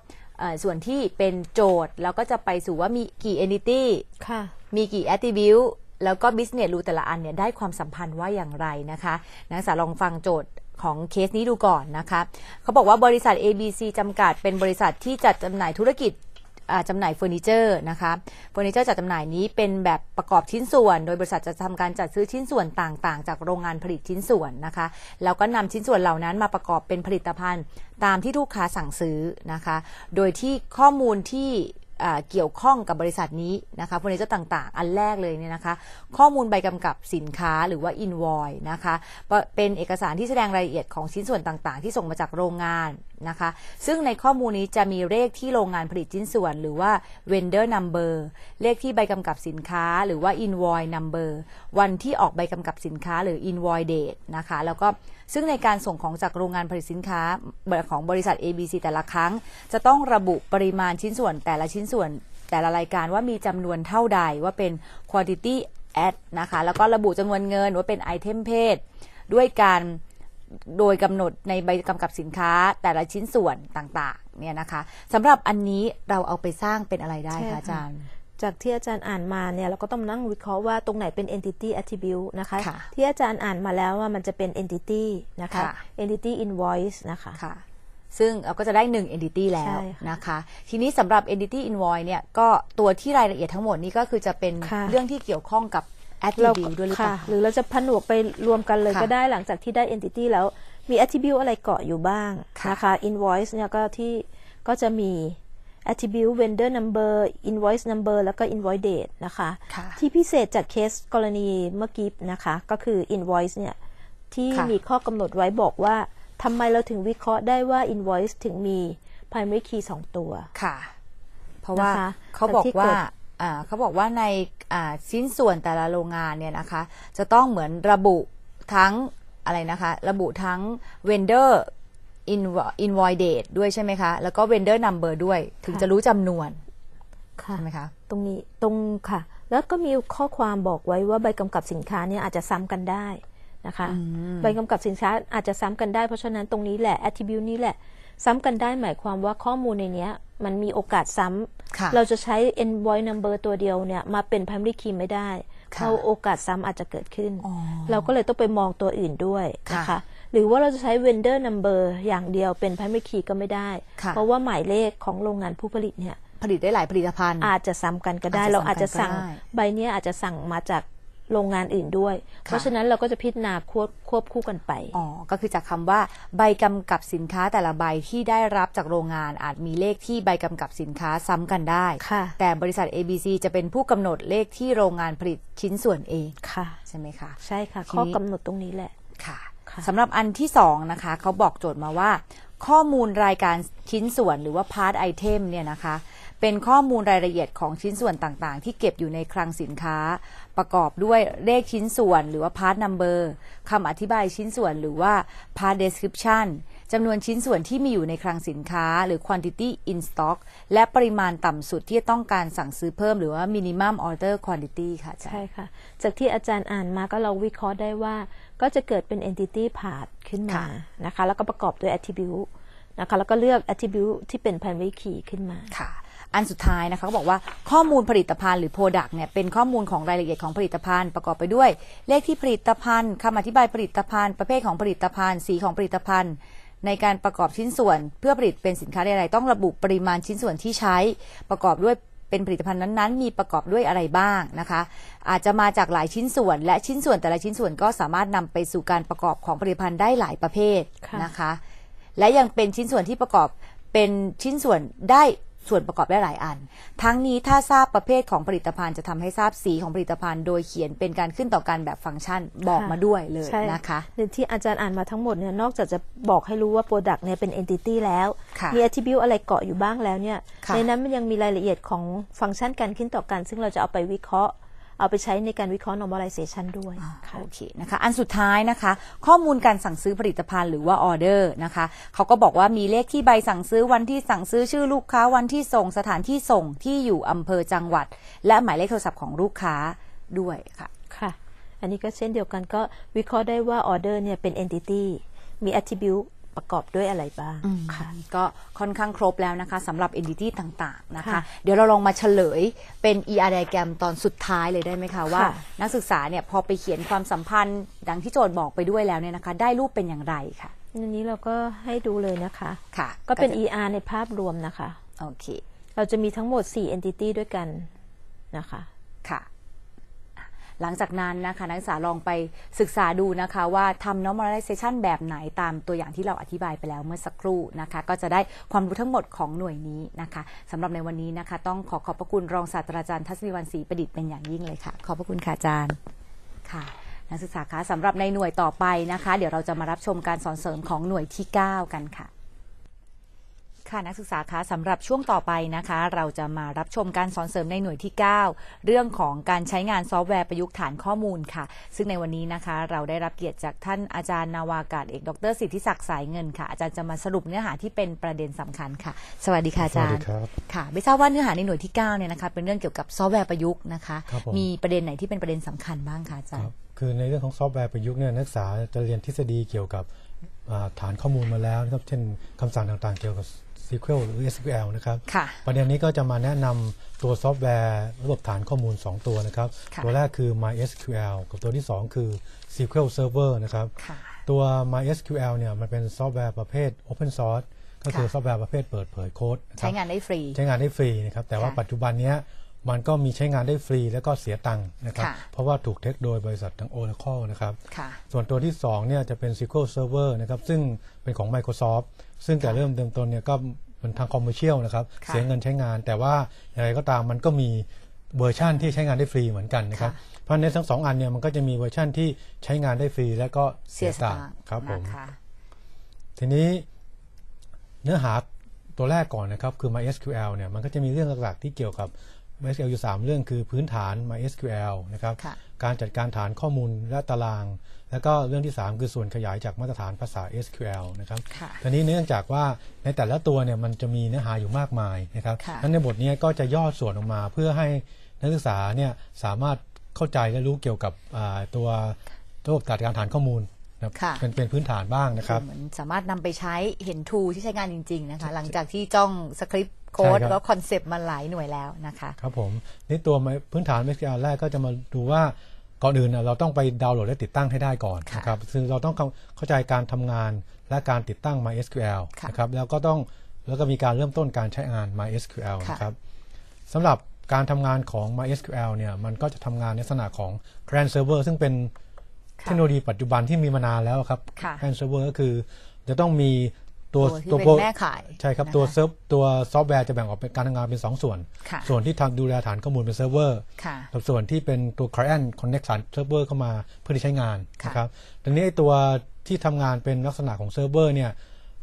ส่วนที่เป็นโจทย์ แล้วก็จะไปสู่ว่ามีกี่ entity มีกี่ attribute แล้วก็บิสเนสรูแต่ละอันเนี่ย ได้ความสัมพันธ์ว่าอย่างไรนะคะ นักศึกษาลองฟังโจทย์ของเคสนี้ดูก่อนนะคะ เขาบอกว่าบริษัท ABC จำกัดเป็นบริษัทที่จัดจำหน่ายธุรกิจจำหน่ายเฟอร์นิเจอร์นะคะ เฟอร์นิเจอร์จัดจำหน่ายนี้เป็นแบบประกอบชิ้นส่วน โดยบริษัทจะทำการจัดซื้อชิ้นส่วนต่างๆ จากโรงงานผลิตชิ้นส่วนนะคะ แล้วก็นำชิ้นส่วนเหล่านั้นมาประกอบเป็นผลิตภัณฑ์ตามที่ลูกค้าสั่งซื้อนะคะ โดยที่ข้อมูลที่เกี่ยวข้องกับบริษัทนี้นะคะเฟอร์นิเจอร์ต่างๆ อันแรกเลยเนี่ยนะคะ ข้อมูลใบกำกับสินค้าหรือว่า invoice นะคะ เป็นเอกสารที่แสดงรายละเอียดของชิ้นส่วนต่างๆ ที่ส่งมาจากโรงงานนะคะซึ่งในข้อมูลนี้จะมีเลขที่โรงงานผลิตชิ้นส่วนหรือว่า vendor number เลขที่ใบกำกับสินค้า หรือว่า invoice number วันที่ออกใบกำกับสินค้า หรือ invoice date นะคะ แล้วก็ซึ่งในการส่งของจากโรงงานผลิตสินค้าของบริษัท ABC แต่ละครั้ง จะต้องระบุปริมาณชิ้นส่วนแต่ละชิ้นส่วน แต่ละรายการว่ามีจำนวนเท่าใดว่าเป็น quantity at นะคะ แล้วก็ระบุจำนวนเงินว่าเป็น Item เพศด้วยการโดยกำหนดในใบกำกับสินค้าแต่ละชิ้นส่วนต่างๆเนี่ยนะคะสำหรับอันนี้เราเอาไปสร้างเป็นอะไรได้คะอาจารย์ จากที่อาจารย์อ่านมาเนี่ยเราก็ต้องนั่งวิเคราะห์ว่าตรงไหนเป็น entity attribute นะคะคะที่อาจารย์อ่านมาแล้วว่ามันจะเป็น entity นะคะคะ entity invoice นะคะคะซึ่งเราก็จะได้ 1 entity แล้วนะคะ ทีนี้สำหรับ entity invoice เนี่ยก็ตัวที่รายละเอียดทั้งหมดนี้ก็คือจะเป็นเรื่องที่เกี่ยวข้องกับแอตทริบิวด้วยหรือเปล่าหรือเราจะผนวกไปรวมกันเลยก็ได้หลังจากที่ได้ Entity แล้ว มี Attribute อะไรเกาะอยู่บ้างนะคะ Invoice เนี่ยก็ที่ก็จะมี Attribute Vendor Number Invoice Number แล้วก็ Invoice Date นะคะคะ ที่พิเศษจากเคสกรณีเมื่อกี้นะคะ ก็คือ Invoice เนี่ยที่มีข้อกำหนดไว้บอกว่าทำไมเราถึงวิเคราะห์ได้ว่า Invoice ถึงมี primary key 2 ตัวค่ะ เพราะว่าเขาบอกว่าเขาบอกว่าในชิ้นส่วนแต่ละโรงงานเนี่ยนะคะจะต้องเหมือนระบุทั้งอะไรนะคะ ระบุทั้ง vendor invoice date ด้วยใช่ไหมคะ แล้วก็ vendor number ด้วยถึงจะรู้จำนวนใช่ไหมคะ ตรงนี้ตรงค่ะ แล้วก็มีข้อความบอกไว้ว่าใบกำกับสินค้าเนี่ยอาจจะซ้ำกันได้นะคะ ใบกำกับสินค้าอาจจะซ้ำกันได้เพราะฉะนั้นตรงนี้แหละ attribute นี้แหละซ้ำกันได้หมายความว่าข้อมูลในนี้มันมีโอกาสซ้ำ เราจะใช้ invoice number ตัวเดียวเนี่ยมาเป็น primary key ไม่ได้เขาโอกาสซ้ำอาจจะเกิดขึ้น เราก็เลยต้องไปมองตัวอื่นด้วยนะคะ หรือว่าเราจะใช้ vendor number อย่างเดียวเป็น primary key ก็ไม่ได้ เพราะว่าหมายเลขของโรงงานผู้ผลิตเนี่ย ผลิตได้หลายผลิตภัณฑ์ อาจจะซ้ำกันก็ได้ เราอาจจะสั่ง ใบนี้อาจจะสั่งมาจากโรงงานอื่นด้วย เพราะฉะนั้นเราก็จะพิจารณาควบควบคู่กันไป อ๋อก็คือจากคำว่าใบกำกับสินค้าแต่ละใบที่ได้รับจากโรงงานอาจมีเลขที่ใบกำกับสินค้าซ้ำกันได้แต่บริษัท ABC จะเป็นผู้กำหนดเลขที่โรงงานผลิตชิ้นส่วนเองค่ะใช่ไหมคะ ใช่ค่ะ ข้อกำหนดตรงนี้แหละค่ะสำหรับอันที่สองนะคะ เขาบอกโจทย์มาว่า ข้อมูลรายการชิ้นส่วนหรือว่าพาร์ทไอเทมเนี่ยนะคะเป็นข้อมูลรายละเอียดของชิ้นส่วนต่างๆ ที่เก็บอยู่ในคลังสินค้า ประกอบด้วยเลขชิ้นส่วนหรือว่า part number คำอธิบายชิ้นส่วนหรือว่า part description จำนวนชิ้นส่วนที่มีอยู่ในคลังสินค้าหรือ quantity in stock และปริมาณต่ำสุดที่ต้องการสั่งซื้อเพิ่มหรือว่า minimum order quantity ค่ะ ใช่ค่ะ จากที่อาจารย์อ่านมาก็เราวิเคราะห์ได้ว่า ก็จะเกิดเป็น entity part ขึ้นมานะคะ แล้วก็ประกอบด้วย attribute นะคะแล้วก็เลือก attribute ที่เป็น primary key ขึ้นมาค่ะอันสุดท้ายนะคะก็บอกว่าข้อมูลผลิตภัณฑ์หรือ Product เนี่ยเป็นข้อมูลของรายละเอียดของผลิตภัณฑ์ประกอบไปด้วย เลขที่ผลิตภัณฑ์คำอธิบายผลิตภัณฑ์ประเภทของผลิตภัณฑ์ สีของผลิตภัณฑ์ในการประกอบชิ้นส่วนเพื่อผลิตเป็นสินค้าใดๆต้องระบุปริมาณชิ้นส่วนที่ใช้ประกอบด้วยเป็นผลิตภัณฑ์นั้นๆมีประกอบด้วยอะไรบ้างนะคะอาจจะมาจากหลายชิ้นส่วนและชิ้นส่วนแต่ละชิ้นส่วนก็สามารถนำไปสู่การประกอบของผลิตภัณฑ์ได้หลายประเภทนะคะ และยังเป็นชิ้นส่วนที่ประกอบเป็นชิ้นส่วนได้ส่วนประกอบได้หลายอัน ทั้งนี้ถ้าทราบประเภทของผลิตภัณฑ์ จะทำให้ทราบสีของผลิตภัณฑ์ โดยเขียนเป็นการขึ้นต่อการแบบฟังก์ชันบอกมาด้วยเลยนะคะในที่อาจารย์อ่านมาทั้งหมดเนี่ยนอกจากจะบอกให้รู้ว่าโปรดักต์เนี่ยเป็นเอนติตี้แล้ว มีอ t t r i b u t e อะไรเกาะอยู่บ้างแล้วเนี่ย ในนั้นมันยังมีรายละเอียดของฟังก์ชันการขึ้นต่อการซึ่งเราจะเอาไปวิเคราะห์เอาไปใช้ในการวิเคราะห์ normalization ด้วยโอเค นะคะ อันสุดท้ายนะคะ ข้อมูลการสั่งซื้อผลิตภัณฑ์หรือว่าออเดอร์นะคะเขาก็บอกว่ามีเลขที่ใบสั่งซื้อวันที่สั่งซื้อชื่อลูกค้าวันที่ส่ง สถานที่ส่งที่อยู่อำเภอจังหวัด และหมายเลขโทรศัพท์ของลูกค้าด้วย ค่ะ ค่ะ อันนี้ก็เช่นเดียวกันก็วิเคราะห์ได้ว่าออเดอร์เนี่ยเป็น entity มี attribute ประกอบด้วยอะไรบ้าง ค่ะ ก็ค่อนข้างครบแล้วนะคะสำหรับ entity ต่าง ๆนะคะ เดี๋ยวเราลองมาเฉลยเป็น ER diagram ตอนสุดท้ายเลยได้ไหมคะ ว่านักศึกษาเนี่ยพอไปเขียนความสัมพันธ์ ดังที่โจทย์บอกไปด้วยแล้วเนี่ยนะคะ ได้รูปเป็นอย่างไรค่ะ อันนี้เราก็ให้ดูเลยนะคะ ค่ะ ก็เป็น ER ในภาพรวมนะคะ โอเค เราจะมีทั้งหมด 4 entity ด้วยกันนะคะ ค่ะหลังจากนั้นนะคะนักศึกษาลองไปศึกษาดูนะคะ ว่าทำ normalization แบบไหนตามตัวอย่างที่เราอธิบายไปแล้วเมื่อสักครู่นะคะ ก็จะได้ความรู้ทั้งหมดของหน่วยนี้นะคะสำหรับในวันนี้นะคะ ต้องขอขอบพระคุณรองศาสตราจารย์ทัศนีวันศรีประดิษฐ์เป็นอย่างยิ่งเลยค่ะ ขอบพระคุณค่ะอาจารย์ค่ะ นักศึกษาคะสำหรับในหน่วยต่อไปนะคะ เดี๋ยวเราจะมารับชมการสอนเสริมของหน่วยที่ 9 กันค่ะค่ะนักศึกษาคะสำหรับช่วงต่อไปนะคะ เราจะมารับชมการสอนเสริมในหน่วยที่ 9 เรื่องของการใช้งานซอฟต์แวร์ประยุกต์ฐานข้อมูลค่ะ ซึ่งในวันนี้นะคะเราได้รับเกียรติจากท่านอาจารย์นาวากาศ เอกดร สิทธิศักดิ์สายเงินค่ะอาจารย์จะมาสรุปเนื้อหาที่เป็นประเด็นสำคัญค่ะ สวัสดีค่ะอาจารย์ค่ะไม่ทราบว่าเนื้อหาในหน่วยที่9เนี่ยนะคะเป็นเรื่องเกี่ยวกับซอฟต์แวร์ประยุกต์นะคะมีประเด็นไหนที่เป็นประเด็นสำคัญบ้างคะอาจารย์คือในเรื่องของซอฟต์แวร์ประยุกต์เนี่ยนักศึกษาจะเรียนทฤษฎีเกี่ยวกับฐานข้อมูลมาแล้วนะครับเช่นคำสั่งต่างๆเกี่ยวกับ SQL หรือ SQL นะครับ ประเด็นนี้ก็จะมาแนะนำตัวซอฟต์แวร์ระบบฐานข้อมูล 2 ตัวนะครับ ตัวแรกคือ MySQL กับตัวที่ 2 คือ SQL Server นะครับ ตัว MySQL เนี่ยมันเป็นซอฟต์แวร์ประเภท Open Source ก็คือซอฟต์แวร์ประเภทเปิดเผยโค้ด ใช้งานได้ฟรี ใช้งานได้ฟรีนะครับ แต่ว่าปัจจุบันนี้มันก็มีใช้งานได้ฟรีแล้วก็เสียตังค์นะครับ เพราะว่าถูกเทคโดยบริษัททาง Oracle นะครับ ส่วนตัวที่2เนี่ยจะเป็น SQL Server นะครับ ซึ่งเป็นของ Microsoft ซึ่งแต่เริ่มเติมต้นเนี่ยก็มันทางคอมเมอร์เชียลนะครับ เสียเงินใช้งานแต่ว่าอย่างไรก็ตามมันก็มีเวอร์ชั่นที่ใช้งานได้ฟรีเหมือนกันนะครับเพราะในทั้งสองอันเนี่ยมันก็จะมีเวอร์ชั่นที่ใช้งานได้ฟรีและก็เสียต่างครับผมทีนี้เนื้อหาตัวแรกก่อนนะครับ คือ MySQL เนี่ยมันก็จะมีเรื่องหลักๆที่เกี่ยวกับ MySQL อยู่ 3 เรื่องคือพื้นฐาน MySQL นะครับการจัดการฐานข้อมูลและตาราง แล้วก็เรื่องที่ 3 คือส่วนขยายจากมาตรฐานภาษา SQL นะครับทีนี้เนื่องจากว่าในแต่ละตัวเนี่ยมันจะมีเนื้อหาอยู่มากมายนะครับนั้นในบทนี้ก็จะย่อส่วนออกมาเพื่อให้นักศึกษาเนี่ยสามารถเข้าใจและรู้เกี่ยวกับตัวระบบจัดการฐานข้อมูลเป็นเป็นพื้นฐานบ้างนะครับสามารถนำไปใช้เห็นทูที่ใช้งานจริงๆนะคะหลังจากที่จ้องสคริปโค้ดแล้วคอนเซปต์มาหลายหน่วยแล้วนะคะครับผมนี่ตัวพื้นฐาน MySQL แรกก็จะมาดูว่าก่อนอื่นเราต้องไปดาวน์โหลดและติดตั้งให้ได้ก่อนนะครับซึ่งเราต้องเข้าใจการทำงานและการติดตั้ง MySQL นะครับแล้วก็ต้องแล้วก็มีการเริ่มต้นการใช้งาน MySQL นะครับสำหรับการทำงานของ MySQL เนี่ยมันก็จะทำงานในลักษณะของ Grand Server ซึ่งเป็นเทคโนโลยีปัจจุบันที่มีมานานแล้วครับ Grand Server ก็คือจะต้องมีตัวตัวเป็นแม่ขาย ใช่ครับ ตัวเซิร์ฟตัวซอฟต์แวร์จะแบ่งออกเป็นการทำงานเป็น 2 ส่วน ส่วนที่ทำดูแลฐานข้อมูลเป็นเซิร์ฟเวอร์กับส่วนที่เป็นตัวคลเอนคอนเน็กชันเซิร์ฟเวอร์เข้ามาเพื่อที่ใช้งานนะครับทีนี้ตัวที่ทำงานเป็นลักษณะของเซิร์ฟเวอร์เนี่ย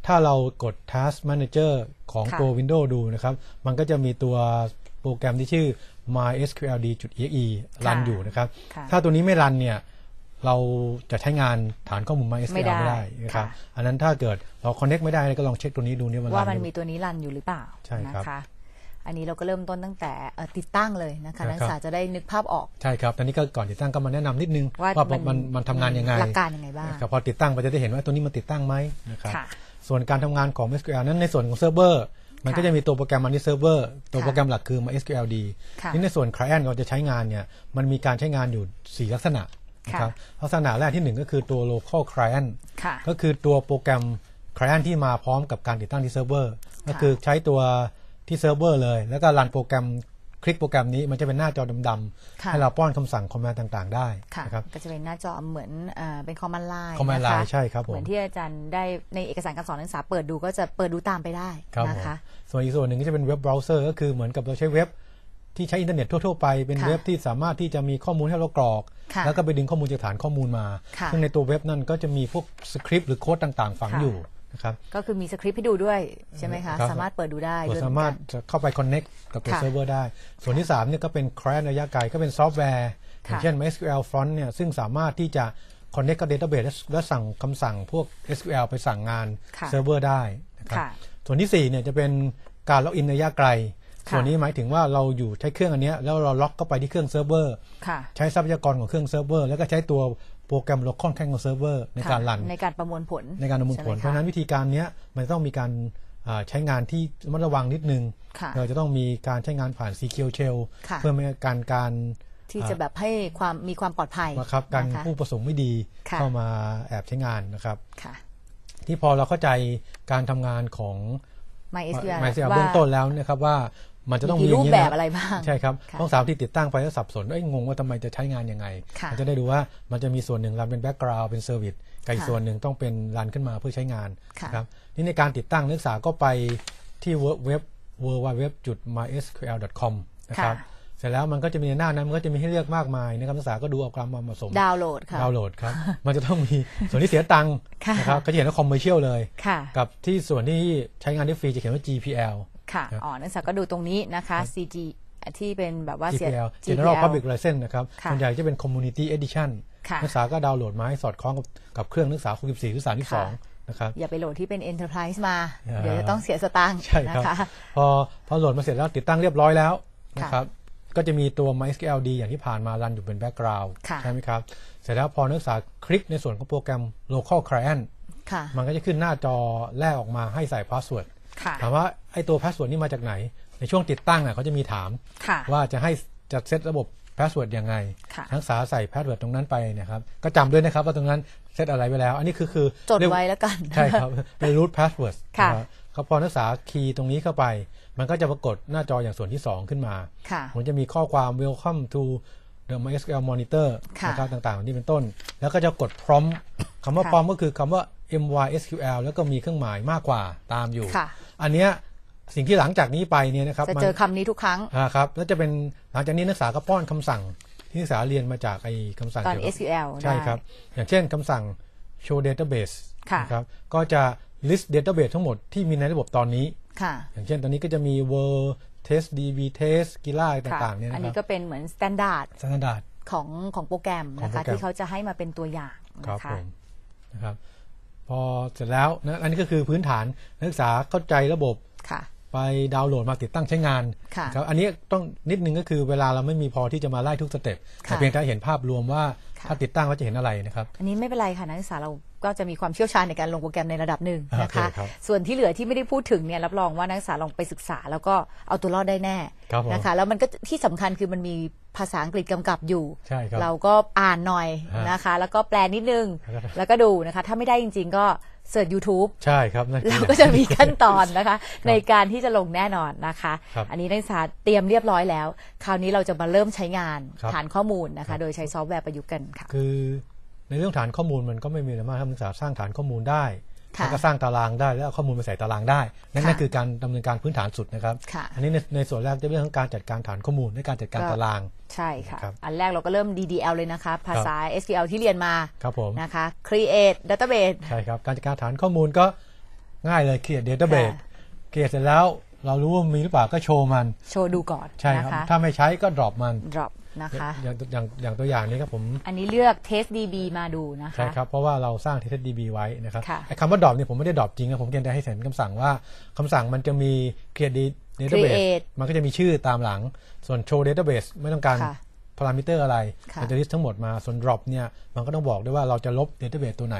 ถ้าเรากด Task Manager ของตัว Windows ดูนะครับมันก็จะมีตัวโปรแกรมที่ชื่อ mysqld.exe รันอยู่นะครับถ้าตัวนี้ไม่รันเนี่ยเราจะใช้งานฐานข้อมูล MySQL ไม่ได้ไ่ไดะครับอันนั้นถ้าเกิดเราคอนเน็กไม่ได้ ก็ลองเช็คตัวนี้ดูนี่มันว่ามันมีตัวนี้รันอยู่หรือเปล่าใช่ครับอันนี้เราก็เริ่มต้นตั้งแต่ติดตั้งเลยนะคะ นักศึกษาจะได้นึกภาพออก ใช่ครับตอนนี้ก็ก่อนติดตั้งก็มาแนะนำนิดนึงว่ามันมันทำงานยังไงหลักการยังไงบ้างครับพอติดตั้งเราจะได้เห็นว่าตัวนี้มันติดตั้งไหมนะครับส่วนการทำงานของ MySQL นั้นในส่วนของเซิร์ฟเวอร์มันก็จะมีตัวโปรแกรมมันที่เซิร์ฟเวอร์ ตัวโปรแกรมหลักคือ MySQLD นี่ในส่วน Client เราจะใช้งานเนี่ยมันมีการใช้งานอยู่4ลักษณะครับลักษณะแรกที่1ก็คือตัว local client ก็คือตัวโปรแกรม client ที่มาพร้อมกับการติดตั้งที่เซิร์ฟเวอร์ก็คือใช้ตัวที่เซิร์ฟเวอร์เลย แล้วก็รันโปรแกรมคลิกโปรแกรมนี้มันจะเป็นหน้าจอดำๆให้เราป้อนคำสั่งคอมมานด์ต่างๆได้นะครับก็จะเป็นหน้าจอเหมือนเป็นคอมมานด์ไลน์คอมมานด์ไลน์ใช่ครับผมเหมือนที่อาจารย์ได้ในเอกสารการสอนนักศึกษาเปิดดูก็จะเปิดดูตามไปได้นะคะส่วนอีกส่วนหนึ่งก็จะเป็นเว็บเบราว์เซอร์ก็คือเหมือนกับเราใช้เว็บที่ใช้อินเทอร์เน็ตทั่ว ๆ ไป เป็นเว็บที่สามารถที่จะมีข้อมูลให้เรากรอก แล้วก็ไปดึงข้อมูลจากฐานข้อมูลมา ซึ่งในตัวเว็บนั่นก็จะมีพวกสคริปต์หรือโค้ดต่าง ๆ ฝังอยู่นะครับก็คือมีสคริปต์ให้ดูด้วย ใช่ไหมคะ สามารถเปิดดูได้ สามารถเข้าไปคอนเน็กกับตัวเซิร์ฟเวอร์ได้ ส่วนที่ 3เนี่ยก็เป็นแครนระยะไกล ก็เป็นซอฟต์แวร์ อย่างเช่น MySQL Front เนี่ยซึ่งสามารถที่จะคอนเน็กกับเดต้าเบสและสั่งคำสั่งพวก SQL ไปสั่งงานเซิร์ฟเวอร์ได้นะครับส่วนที่4เนี่ยจะเป็นการล็อกอินระยะไกลส่วนนี้หมายถึงว่าเราอยู่ใช้เครื่องอันนี้ แล้วเราล็อกเข้าไปที่เครื่องเซิร์ฟเวอร์ใช้ทรัพยากรของเครื่องเซิร์ฟเวอร์แล้วก็ใช้ตัวโปรแกรมอกคอนแขางของเซิร์ฟเวอร์ในการรันในการประมวลผลในการประมวลผล เพราะนั้นวิธีการนี้มันต้องมีการใช้งานที่ระมัดระวังนิดนึงเราจะต้องมีการใช้งานผ่าน Secure Shell เพื่อมการการที่จะแบบให้ความมีความปลอดภัยนะครับการผู้ประสงค์ไม่ดีเข้ามาแอบใช้งานนะครับที่พอเราเข้าใจการทำงานของ MySQL เบื้องต้นแล้วนะครับว่ามันจะต้องมีรูปแบบอะไรบ้างใช่ครับห้องสามที่ติดตั้งไปแล้วสับสนเอ้ยงงว่าทำไมจะใช้งานยังไงมันจะได้ดูว่ามันจะมีส่วนหนึ่งรันเป็นแบ็กกราวด์เป็นเซอร์วิสกับอีกส่วนหนึ่งต้องเป็นรันขึ้นมาเพื่อใช้งานครับนี่ในการติดตั้งนักศึกษาก็ไปที่เว็บ w w w m y s q l c o m นะครับเสร็จแล้วมันก็จะมีหน้านั้นมันก็จะมีให้เลือกมากมายนะครับนักศึกษาก็ดูเอาความเหมาะสมดาวน์โหลดครับดาวน์โหลดครับมันจะต้องมีส่วนที่เสียตังค์นะครับก็จะเห็นว่าคอมเมอร์เชียลเลย กับที่ส่วนที่ใช้งานได้ฟรีจะเขียนว่า GPL ค่ะอ๋อ นักศึกษาก็ดูตรงนี้นะคะ CG ที่เป็นแบบว่า GPL General Public License นะครับส่วนใหญ่จะเป็น Community Edition นักศึกษาก็ดาวน์โหลดมาให้สอดคล้องกับเครื่องนักศึกษาคูบิี่หรือสสาที่องนะครับ อย่าไปโหลดที่เป็น Enterprise มา เดี๋ยวจะต้องเสียสตางค์ใช่ครับพอพอโหลดมาเสร็จแล้วติดตั้งเรียบร้อยแล้วนะครับ ก็จะมีตัว MySQL D อย่างที่ผ่านมารันอยู่เป็นแบ็กกราวด์ใช่ไหมครับ เสร็จแล้วพอนักศึกษาคลิกในส่วนของโปรแกรม local client มันก็จะขึ้นหน้าจอแลกออกมาให้ใส่พาสเวิร์ดถามว่าไอ้ตัวพาสเวิร์ดนี่มาจากไหน ในช่วงติดตั้งอ่ะเขาจะมีถาม ว่าจะให้จะเซตระบบพาสเวิร์ดยังไงทั้งสาใส่พาสเวิร์ดตรงนั้นไปเนี่ยครับก็จำด้วยนะครับ ว่าตรงนั้นเซตอะไรไปแล้วอันนี้คือคือจดไว้แล้วกัน ใช่ครับเป็นรูทพาสเวิร์ดเขาพอนักศึกษาคีย์ตรงนี้เข้าไป มันก็จะปรากฏหน้าจออย่างส่วนที่ 2 ขึ้นมาผมจะมีข้อความ welcome to the MySQL monitor นะครับต่างๆนี่เป็นต้น แล้วก็จะกดพร้อมคำว่าพร้อมก็คือคำว่า MySQL แล้วก็มีเครื่องหมายมากกว่าตามอยู่ อันเนี้ยสิ่งที่หลังจากนี้ไปเนี่ยนะครับจะเจอคำนี้ทุกครั้งครับ แล้วจะเป็นหลังจากนี้นักศึกษาก็ป้อนคำสั่ง ที่นักศึกษาเรียนมาจากไอ้คำสั่งตอน SQL ใช่ครับ อย่างเช่นคำสั่ง show database นะครับ ก็จะ list database ทั้งหมดที่มีในระบบตอนนี้ ค่ะ อย่างเช่นตอนนี้ก็จะมี word l test db test กีฬาต่างๆเนี่ยนะครับ อันนี้ก็เป็นเหมือน standard standard ของของโปรแกรมนะคะที่เขาจะให้มาเป็นตัวอย่างนะคะนะครับพอเสร็จแล้วนะอันนี้ก็คือพื้นฐานนักศึกษาเข้าใจระบบไปดาวน์โหลดมาติดตั้งใช้งานครับอันนี้ต้องนิดนึงก็คือเวลาเราไม่มีพอที่จะมาไล่ทุกสเต็ปแต่เพียงแค่เห็นภาพรวมว่าถ้าติดตั้งก็จะเห็นอะไรนะครับ อันนี้ไม่เป็นไรค่ะนักศึกษาเราก็จะมีความเชี่ยวชาญในการลงโปรแกรมในระดับหนึ่งนะคะ ส่วนที่เหลือที่ไม่ได้พูดถึงเนี่ยรับรองว่านักศึกษาลองไปศึกษา แล้วก็เอาตัวรอดได้แน่นะคะแล้วมันก็ที่สำคัญคือมันมีภาษาอังกฤษกำกับอยู่ เราก็อ่านหน่อยนะคะ แล้วก็แปลนิดนึงแล้วก็ดูนะคะถ้าไม่ได้จริง ๆก็เสิร์ช u t u b e ใช่ครับเราก็จะมีขั้นตอนนะคะ ในการที่จะลงแน่นอนนะคะอันนี้นักศึกษาเตรียมเรียบร้อยแล้ว คราวนี้เราจะมาเริ่มใช้งานฐานข้อมูลนะคะ โดยใช้ซอฟต์แวร์ประยุกต์กันค่ะ คือในเรื่องฐานข้อมูลมันก็ไม่มีอะไรมากนักศึกษาสร้างฐานข้อมูลได้แล้วก็สร้างตารางได้แล้วเอาข้อมูลมาใส่ตารางได้ นั่นนั่นคือการดำเนินการพื้นฐานสุดนะครับ อันนี้ในในส่วนแรกจะเป็นเรื่องของการจัดการฐานข้อมูลในการจัดการตาราง ใช่ค่ะ อันแรกเราก็เริ่ม DDL เลยนะคะ ภาษา SQL ที่เรียนมาครับผมนะคะ create database ใช่ครับ การจัดการฐานข้อมูลก็ง่ายเลย create database เก e a เสร็จแล้วเรารู้ว่ามีหรือเปล่าก็โชว์มัน โชว์ดูก่อนใช่ครับถ้าไม่ใช้ก็ drop มัน drop นะคะอย่างอย่างอย่างตัวอย่างนี้ครับผม อันนี้เลือก TestDB มาดูนะคะ ใช่ครับ เพราะว่าเราสร้าง TestDB ไว้นะครับไอ้คำว่าดรอปเนี่ยผมไม่ได้ดรอปจริงนะผมเพียงแต่ให้เห็นคำสั่งว่าคำสั่งมันจะมี create database มันก็จะมีชื่อตามหลัง ส่วน show database ไม่ต้องการพารามิเตอร์อะไร มันจะลิสต์ทั้งหมดมา ส่วน drop เนี่ยมันก็ต้องบอกด้วยว่าเราจะลบ database ตัวไหน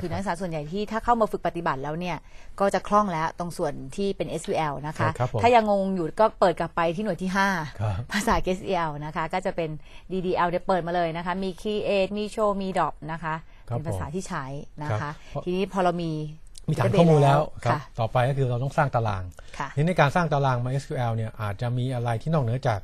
คือนักศึกษาส่วนใหญ่ที่ถ้าเข้ามาฝึกปฏิบัติแล้วเนี่ย ก็จะคล่องแล้วตรงส่วนที่เป็น SQL นะคะ ถ้ายังงงอยู่ก็เปิดกลับไปที่หน่วยที่ 5 ภาษา SQL นะคะ ก็จะเป็น DDL เดี๋ยวเปิดมาเลยนะคะ มี create มี show มี drop นะคะเป็นภาษาที่ใช้นะคะ ทีนี้พอเรามี มีฐานข้อมูลแล้วครับ ต่อไปก็คือเราต้องสร้างตารางนี้ในการสร้างตารางมา SQL เนี่ยอาจจะมีอะไรที่นอกเหนือจาก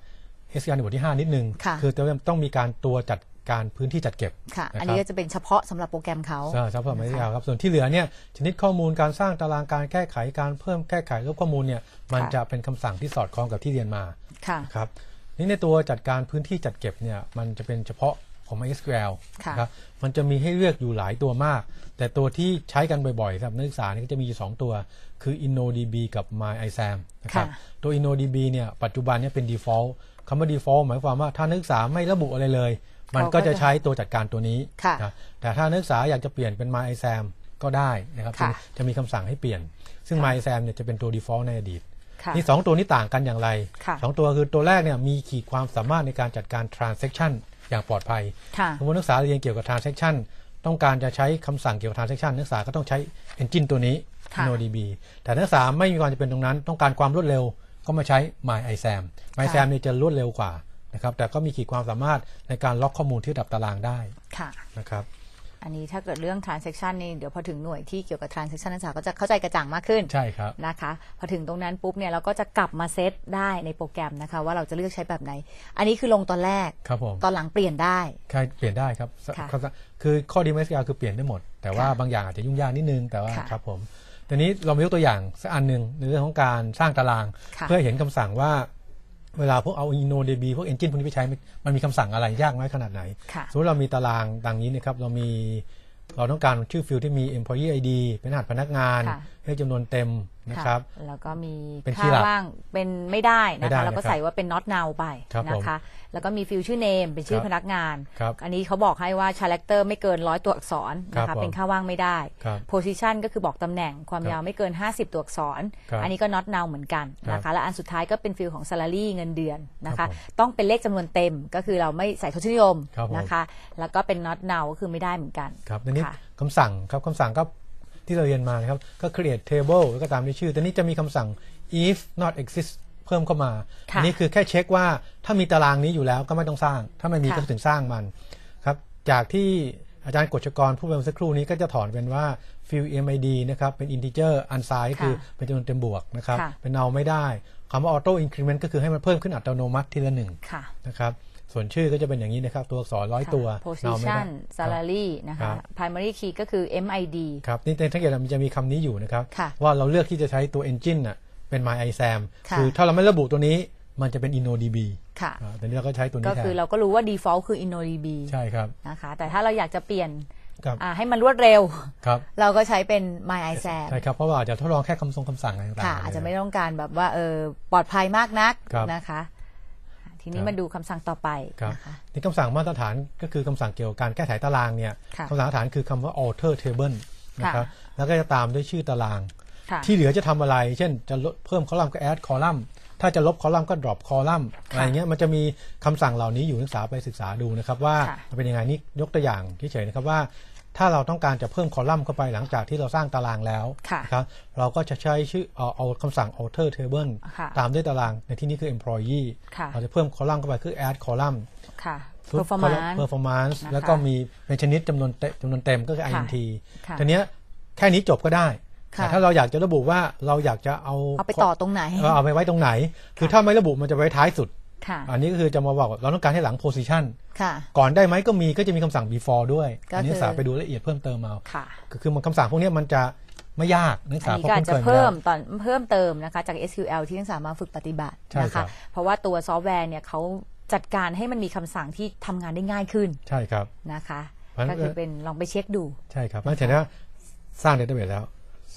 SQL ในบทที่5 นิดนึงคือจะต้องมีการตัวจัดการพื้นที่จัดเก็บค่ะ อันนี้ก็จะเป็นเฉพาะสำหรับโปรแกรมเขาใช่เฉพาะสำหรับมครับ ส่วนที่เหลือเนี่ย ชนิดข้อมูลการสร้างตารางการแก้ไขการเพิ่มแก้ไขลบข้อมูลเนี่ย มันจะเป็นคำสั่งที่สอดคล้องกับที่เรียนมาค่ะครับ นี่ในตัวจัดการพื้นที่จัดเก็บเนี่ย มันจะเป็นเฉพาะของ MySQL ครับ มันจะมีให้เลือกอยู่หลายตัวมาก แต่ตัวที่ใช้กันบ่อยๆสำหรับนักศึกษานี่ก็จะมีอยู่ 2 ตัว คือ InnoDB กับ MyISAM นะครับ ตัว InnoDB เนี่ย ปัจจุบันเนี่ยเป็น default คำว่า default หมายความว่าถ้านักศึกษาไม่ระบุอะไรเลยมันก็จะใช้ตัวจัดการตัวนี้นะแต่ถ้านักศึกษาอยากจะเปลี่ยนเป็น My exam ก็ได้นะครับจะจะมีคำสั่งให้เปลี่ยน ซึ่ง My exam เนี่ยจะเป็นตัว default ในอดีตนี่ 2 ตัวนี้ต่างกันอย่างไรสองตัว คือตัวแรกเนี่ยมีขีดความสามารถในการจัดการ transaction อย่างปลอดภัยสมมตินักศึกษาเรียนเกี่ยวกับ transaction ต้องการจะใช้คำสั่งเกี่ยวกับ transaction นักศึกษาก็ต้องใช้ engine ตัวนี้ NoDB แต่นักศึกษาไม่มีความจำเป็นตรงนั้น ต้องการความรวดเร็วก็มาใช้ MyISAM MyISAM เนี่ยจะรวดเร็วกว่านะครับแต่ก็มีขีดความสามารถในการล็อกข้อมูลที่ดับตารางได้ ค่ะนะครับอันนี้ถ้าเกิดเรื่อง transaction นี่เดี๋ยวพอถึงหน่วยที่เกี่ยวกับ transaction นักศึกษาก็จะเข้าใจกระจ่างมากขึ้นใช่ครับ นะคะ พอถึงตรงนั้นปุ๊บเนี่ย เราก็จะกลับมาเซตได้ในโปรแกรมนะคะว่าเราจะเลือกใช้แบบไหน อันนี้คือลงตอนแรกครับผม ตอนหลังเปลี่ยนได้ใช่เปลี่ยนได้ครับ คือข้อดีขมส SQL คือเปลี่ยนได้หมด แต่ว่าบางอย่างอาจจะยุ่งยากนิดนึงแต่ว่าครับผมทีนี้เรามายกตัวอย่างสักอันหนึ่งในเรื่องของการสร้างตาราง เพื่อเห็นคำสั่งว่าเวลาพวกเอาอินโนเดบี พวกเอนจินพวกนี้ไปใช้ มันมีคำสั่งอะไรยากไหมขนาดไหนสมมติเรามีตารางดังนี้นะครับ เรามีเราต้องการชื่อฟิลที่มี employee ID เป็นรหัสพนักงานให้จำนวนเต็มนะครับแล้วก็มีค่าว่างเป็นไม่ได้นะคะแล้วก็ใส่ว่าเป็น not now ไปนะคะแล้วก็มีฟิลชื่อเนมเป็นชื่อพนักงานอันนี้เขาบอกให้ว่า character ไม่เกินร้อยตัวอักษรนะคะเป็นค่าว่างไม่ได้ position ก็คือบอกตำแหน่งความยาวไม่เกิน 50 ตัวอักษร อันนี้ก็ not now เหมือนกันนะคะและอันสุดท้ายก็เป็นฟิลของ salary เงินเดือนนะคะ ต้องเป็นเลขจำนวนเต็ม ก็คือเราไม่ใส่ทศนิยมนะคะ แล้วก็เป็น not now ก็คือไม่ได้เหมือนกันครับนี่คำสั่งครับคำสั่งก็ที่เราเรียนมานะครับก็ create table แล้วก็ตามด้วยชื่อ แต่นี้จะมีคำสั่ง if not exist เพิ่มเข้ามาอันนี้คือแค่เช็คว่าถ้ามีตารางนี้อยู่แล้วก็ไม่ต้องสร้าง ถ้าไม่มีก็ถึงสร้างมันครับ จากที่อาจารย์กฎชกรผู้เป็นสักครู่นี้ก็จะถอนเป็นว่า fill mid นะครับเป็น integer unsigned คือเป็นจำนวนเต็มบวกนะครับ เป็นเอาไม่ได้คำว่า auto increment ก็คือให้มันเพิ่มขึ้นอัตโนมัติทีละหนึ่งนะครับส่วนชื่อก็จะเป็นอย่างนี้นะครับ ตัวอักษรร้อยตัว position salary นะคะ primary key ก็คือ MID ครับนี่ั้งเกิดมันจะมีคำนี้อยู่นะครับ ว่าเราเลือกที่จะใช้ตัว engine เป็น MyISAM คือถ้าเราไม่ระบุตัวนี้มันจะเป็น InnoDB ค่ะแต่ีเราก็ใช้ตัวนี้แทนก็คือ เราก็รู้ว่า default คือ InnoDB ใช่ครับนะคะแต่ถ้าเราอยากจะเปลี่ยนให้มันรวดเร็วรเราก็ใช้เป็น My i s a m ใช่ครับ เพราะว่าอาจจะทดลองแค่คำทรงคำสั่งอะไรต่างๆอาจจะไม่ต้องการแบบว่าเออปลอดภัยมากนักนะคะทีนี้มาดูคำสั่งต่อไปครคบนี่คำสั่งมาตรฐานก็คือคำสั่งเกี่ยวกับการแก้ไขตารางเนี่ยคำสั่งมาตรฐานคือคำว่า alter table นะครับ แล้วก็จะตามด้วยชื่อตาราง ที่เหลือจะทำอะไร เช่นจะเพิ่มคอลัมน์ก็ add column ถ้าจะลบคอลัมน์ก็ drop column อะไรเงี้ย มันจะมีคำสั่งเหล่านี้อยู่นักศึกษาไปศึกษาดูนะครับ ว่าเป็นยังไงนี่ยกตัวอย่างเฉยๆนะครับว่าถ้าเราต้องการจะเพิ่มคอลัมน์เข้าไปหลังจากที่เราสร้างตารางแล้วครับเราก็จะใช้ชื่อเอาคำสั่ง alter table ตามด้วยตารางในที่นี้คือ employee เราจะเพิ่มคอลัมน์เข้าไปคือ add column performance performance แล้วก็มีเป็นชนิดจำนวนจำนวนเต็มก็คือ int ทีนี้แค่นี้จบก็ได้ แต่ถ้าเราอยากจะระบุว่าเราอยากจะเอา เอาไปต่อตรงไหน เอาไปไว้ตรงไหน คือถ้าไม่ระบุมันจะไว้ท้ายสุดอันนี้ก็คือจะมาบอกเราต้องการให้หลังโพสิชันก่อนได้ไหมก็มีก็จะมีคำสั่ง before ด้วยอันนี้สาไปดูละเอียดเพิ่มเติมเอาือคือมันคำสั่งพวกนี้มันจะไม่ยากนักศึกษาก็จะเพิ่มตอนเพิ่มเติมนะคะจาก SQL ที่นักศึกษามาฝึกปฏิบัตินะคะเพราะว่าตัวซอฟต์แวร์เนี่ยเขาจัดการให้มันมีคำสั่งที่ทำงานได้ง่ายขึ้น ใช่ครับนะคะ ก็คือเป็นลองไปเช็คดู ใช่ครับนั่นแสดงว่สร้างเดต้าเบสแล้ว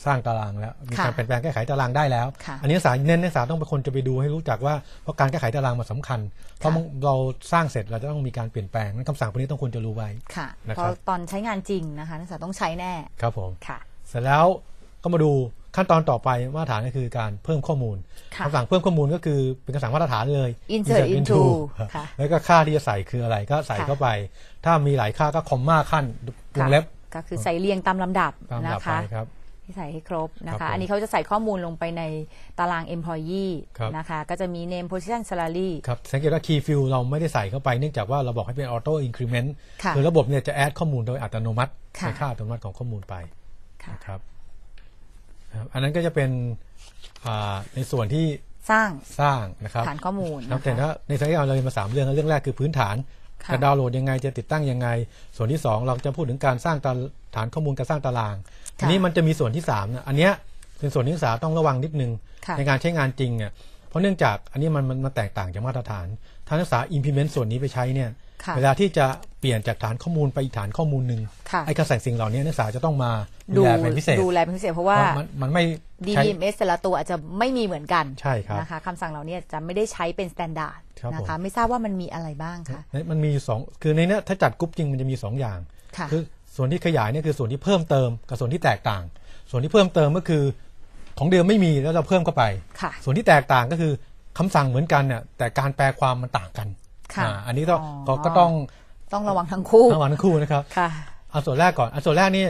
สร้างตารางแล้วมีการเปลี่ยนแปลงแก้ไขตารางได้แล้ว อันนี้นากศึกเน้นนักศึกษาต้องเป็นคนจะไปดูให้รู้จักว่าเพราะการแก้ไขตารางมันสาคัญ เพราะเราสร้างเสร็จเราจะต้องมีการเปลี่ยนแปลงนั้นคำสั่งพวกนี้ต้องควรจะรู้ไว้ครับตอนใช้งานจริงนะคะนักศึกษาต้องใช้แน่ครับผมค่ะ เสร็จแล้วก็มาดูขั้นตอนต่อไปมาตรฐานก็คือการเพิ่มข้อมูลคำสั่งเพิ่มข้อมูลก็คือเป็นคำสั่งมาตรฐานเลย insert into แล้วก็ค่าที่จะใส่คืออะไรก็ใส่เข้าไป ถ้ามีหลายค่าก็คอมมาขั้นวงเล็บ ก็คือใส่เรียงตามลำดับนะคะที่ใส่ให้ครบนะคคะอันนี้เขาจะใส่ข้อมูลลงไปในตาราง employee นะคะ ก็จะมี name position salary ครับ สังเกตว่า key field เราไม่ได้ใส่เข้าไป เนื่องจากว่าเราบอกให้เป็น auto increment ค่ะือระบบเนี่ยจะ add ข้อมูลโดยอัตโนมัติค่ในค่าอัตโนมัติของข้อมูลไปคนะครับ อันนั้นก็จะเป็นในส่วนที่สร้าง สร้างนะครับฐานข้อมูลครับนะแต่ถ้าในสายงานเราเรียนมาสามเรื่อง เรื่องแรกคือพื้นฐานจะดาวน์โหลดยังไง จะติดตั้งยังไง ส่วนที่ 2 เราจะพูดถึงการสร้างฐานข้อมูลการสร้างตารางทีนี้มันจะมีส่วนที่3ามอันเนี้ยเป็นส่วนที่สาต้องระวังนิดนึง ในการใช้งานจริงเนี่ยเพราะเนื่องจากอันนี้มันมันแตกต่างจากมาตรฐานทาานักศึกษา implement ส่วนนี้ไปใช้เนี่ยเวลาที่จะเปลี่ยนจากฐานข้อมูลไปอีกฐานข้อมูลหนึ่งไอ้กระแสสิ่งเหล่านี้ นักศึกษาจะต้องมาดูแลเป็นพิเศษ ดูแลเป็นพิเศษ เพราะว่ามันไม่ DBMS แต่ละตัวอาจจะไม่มีเหมือนกันใช่ครับนะคะคำสั่งเหล่านี้จะไม่ได้ใช้เป็นมาตรฐานนะคะไม่ทราบว่ามันมีอะไรบ้างคะมันมีสองคือในนี้ถ้าจัดกรุ๊ปจริงมันจะมี2 อย่าง คือส่วนที่ขยายนี่คือส่วนที่เพิ่มเติม กับส่วนที่แตกต่าง ส่วนที่เพิ่มเติมก็คือของเดิมไม่มีแล้วเราเพิ่มเข้าไป ส่วนที่แตกต่างก็คือคำสั่งเหมือนกันเนี่ยแต่การแปลความมันต่างกันอันนี้ก็ก็ต้องต้องระวังทั้งคู่ ระวังทั้งคู่นะครับเอาส่วนแรกก่อน เอาส่วนแรกนี่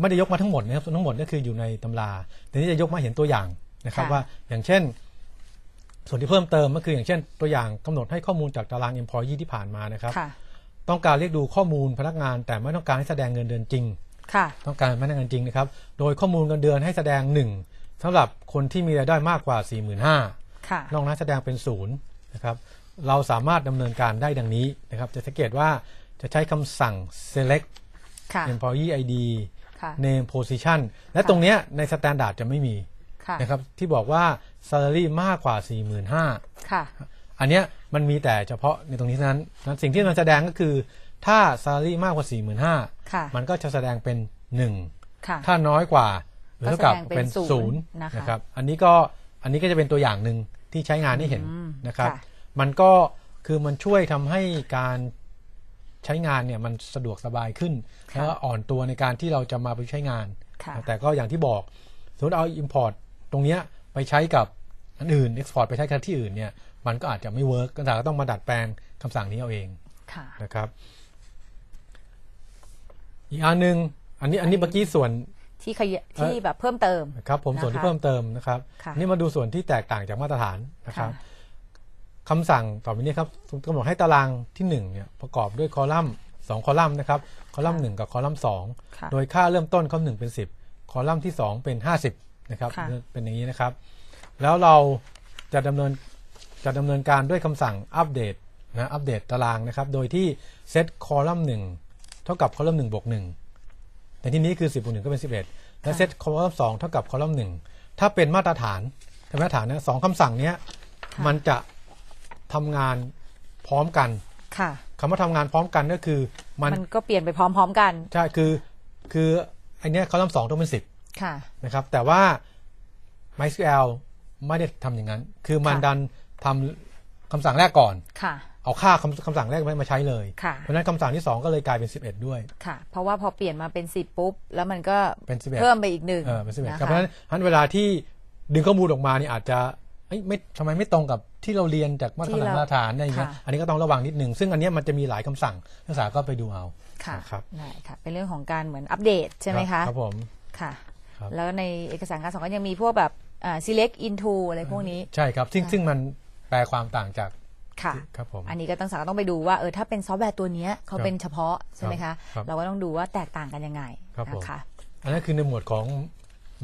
ไม่ได้ยกมาทั้งหมดนะครับ ทั้งหมดก็คืออยู่ในตำรา แต่นี่จะยกมาเห็นตัวอย่างนะครับ ว่าอย่างเช่นส่วนที่เพิ่มเติมก็คืออย่างเช่นตัวอย่างกำหนดให้ข้อมูลจากตาราง e m p l o y ี่ที่ผ่านมานะครับ ต้องการเรียกดูข้อมูลพนักงานแต่ไม่ต้องการให้แสดงเงินเดือนจริงต้องการพนักงานจริงนะครับ โดยข้อมูลเงินเดือนให้แสดงหนึ่งสำหรับคนที่มีรายได้มากกว่า4 5 0 0่นอกนั้นแสดงเป็นศูนย์นะครับเราสามารถดำเนินการได้ดังนี้นะครับ จะสังเกตว่าจะใช้คำสั่ง select employee ID name position และตรงเนี้ยในสแตนดาร์ดจะไม่มีนะครับที่บอกว่า salary มากกว่า 45,000่อันเนี้ยมันมีแต่เฉพาะในตรงนี้นั้นนั้น สิ่งที่มันแสดงก็คือถ้า salary มากกว่า 45,000 มันก็จะแสดงเป็น 1 ถ้าน้อยกว่าหรือเท่ากับเป็น0นะครับอันนี้ก็อันนี้ก็จะเป็นตัวอย่างหนึ่งที่ใช้งานได้เห็นนะครับมันก็คือมันช่วยทำให้การใช้งานเนี่ยมันสะดวกสบายขึ้น แล้วอ่อนตัวในการที่เราจะมาไปใช้งาน แต่ก็อย่างที่บอกสมมติเอา Import ตรงเนี้ยไปใช้กับอันอื่น Export ไปใช้กับที่อื่น เนี่ยมันก็อาจจะไม่เวิร์กก็ต้องมาดัดแปลงคำสั่งนี้เอาเองนะครับ อีกอันหนึ่งอันนี้อันนี้เมื่อกี้ส่วนที่ขยที่แบบเพิ่มเติมครับ ผมส่วนที่เพิ่มเติมนะครับนี่มาดูส่วนที่แตกต่างจากมาตรฐานนะครับคำสั่ง ต่อไปนี้ครับกำหนดให้ตารางที่1เนี่ยประกอบด้วยคอลัมน์2คอลัมน์นะครับ คอลัมน์1กับคอลัมน์ 2 โดยค่าเริ่มต้น คอลัมน์1เป็น 10 คอลัมน์ที่ 2 เป็น 50 นะครับ เป็นอย่างนี้นะครับ แล้วเราจะดำเนินจะดำเนินการด้วยคำสั่งอัปเดตนะ อัปเดตตารางนะครับ โดยที่เซตคอลัมน์1 เท่ากับคอลัมน์1บวก1แต่ที่นี้คือ 10บวก1ก็เป็น 11และเซตคอลัมน์2เท่ากับคอลัมน์1ถ้าเป็นมาตรฐานมาตรฐานนะสองคำสั่งนี้มันจะทำงานพร้อมกัน ค่ะคำว่าทำงานพร้อมกันก็คือมัน มันก็เปลี่ยนไปพร้อม ๆกัน ใช่ คือ คืออันเนี้ยเขาลำสองต้องเป็นสิบค่ะ นะครับ แต่ว่า MySQL ไม่ได้ทำอย่างนั้น คือมันดันทำคำสั่งแรกก่อนค่ะ เอาค่าคำคำสั่งแรกไม่มาใช้เลยเพราะนั้นคำสั่งที่ 2 ก็เลยกลายเป็น 11 ด้วย ค่ะ เพราะว่าพอเปลี่ยนมาเป็น10ปุ๊บแล้วมันก็เป็น11เพิ่มไปอีกหนึ่งเออ เป็น11เพราะฉะนั้นเวลาที่ดึงข้อมูลออกมานี่อาจจะไม่ทำไมไม่ตรงกับที่เราเรียนจากมาตรฐานมาตรฐานอะไร่เงี้ยอันนี้ก็ต้องระวังนิดนึงซึ่งอันนี้มันจะมีหลายคำสั่งนักศึกษาก็ไปดูเอา ค่ะ ครับได้ค่ะ เป็นเรื่องของการเหมือนอัปเดตใช่ไหมคะ ครับผม ค่ะแล้วในเอกสารการสอนก็ยังมีพวกแบบ select into อะไรพวกนี้ ใช่ครับ ซึ่งซึ่งมันแปลความต่างจาก ค่ะ ครับผมอันนี้ก็ต้องสังต้องไปดูว่า เออ ถ้าเป็นซอฟต์แวร์ตัวนี้เขาเป็นเฉพาะใช่ไหมคะ เราก็ต้องดูว่าแตกต่างกันยังไง นะคะอันนั้นคือในหมวดของ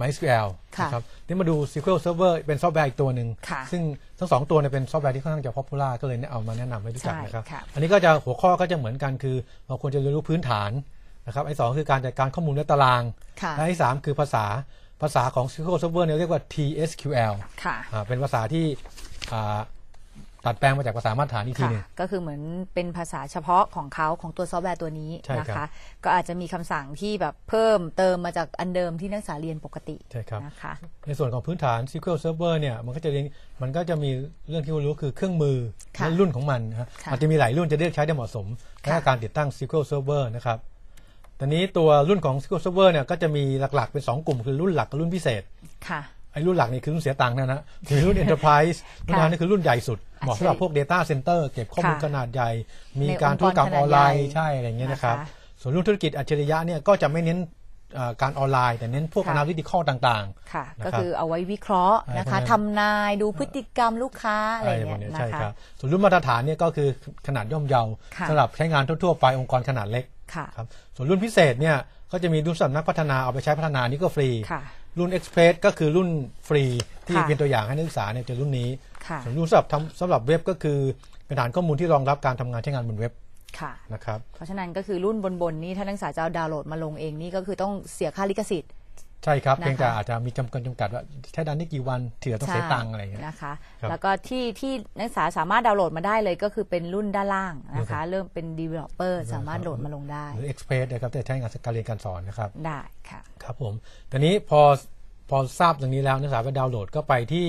MySQL นะครับ นี่มาดู SQL Server เป็นซอฟต์แวร์อีกตัวหนึ่ง ซึ่งทั้งสองตัวเนี่ยเป็นซอฟต์แวร์ที่ค่อนข้างจะพ o p u l a r ก็เลยเอามาแนะนำให้รู้จักนะครับ อันนี้ก็จะหัวข้อก็จะเหมือนกันคือเราควรจะเรียนรู้พื้นฐานนะครับไอ้สองคือการจัดการข้อมูลและตาราง และไอ้สามคือภาษาภาษาของ SQL Server เนี่ยเรียกว่า TSQL เป็นภาษาที่ตัดแปลงมาจากภาษามาตรฐานอีกทีนึงก็คือเหมือนเป็นภาษาเฉพาะของเขาของตัวซอฟต์แวร์ตัวนี้นะคะ ก็อาจจะมีคำสั่งที่แบบเพิ่มเติมมาจากอันเดิมที่นักศึกษาเรียนปกติใช่ครับนะคะในส่วนของพื้นฐาน SQL Server เนี่ยมันก็จะเรียนมันก็จะมีเรื่องที่รู้คือเครื่องมือและรุ่นของมันอาจจะมีหลายรุ่นจะเลือกใช้ได้เหมาะสมในการติดตั้ง SQL Server นะครับ ตอนนี้ตัวรุ่นของ SQL Server เนี่ยก็จะมีหลักๆเป็น 2 กลุ่มคือรุ่นหลักกับรุ่นพิเศษค่ะไอ้รุ่นหลักนี่คือรุ่นเสียตังค์นะนะคือรุ่น Enterprise รุ่นนั้นนี่คือรุ่นใหญ่สุด เหมาะสำหรับพวก Data Center เก็บข้อมูลขนาดใหญ่ มีการธุรกรรมออนไลน์ใช่ อะไรเงี้ยนะครับ ส่วนรุ่นธุรกิจอัจฉริยะเนี่ยก็จะไม่เน้นการออนไลน์ แต่เน้นพวกอนาลิติคอลต่างๆค่ะ ก็คือเอาไว้วิเคราะห์นะคะทำนายดูพฤติกรรมลูกค้าอะไรเงี้ยนะคะส่วนรุ่นมาตรฐานเนี่ยก็คือขนาดย่อมเยาสำหรับใช้งานทั่วๆไปองค์กรขนาดเล็กครับ ส่วนรุ่นพิเศษเนี่ยก็จะมีรุ่นสำนักพัฒนาเอาไปใช้พัฒนานี่ก็ฟรีรุ่นเอ็กซ์เพรสก็คือรุ่นฟรีที่เป็นตัวอย่างให้นักศึกษาเนี่ยจะรุ่นนี้ส่วนรุ่นสำหรับสำหรับเว็บก็คือเป็นฐานข้อมูลที่รองรับการทำงานใช้งานบนเว็บนะครับเพราะฉะนั้นก็คือรุ่นบนๆนี้ถ้านักศึกษาจะดาวน์โหลดมาลงเองนี่ก็คือต้องเสียค่าลิขสิทธิ์ใช่ครับเพียงแต่อาจจะมีจำกัดจำกัดว่าใช้ดันได้กี่วันเถื่อต้องเสียตังค์อะไรอย่างเงี้ยนะคะแล้วก็ที่ที่นักศึกษาสามารถดาวน์โหลดมาได้เลยก็คือเป็นรุ่นด้านล่างนะคะเริ่มเป็น developer สามารถโหลดมาลงได้หรือ express นะครับแต่ใช้งานการเรียนการสอนนะครับ ได้ค่ะครับผมตอนนี้พอพอทราบอย่างนี้แล้ว นักศึกษาไปดาวน์โหลดก็ไปที่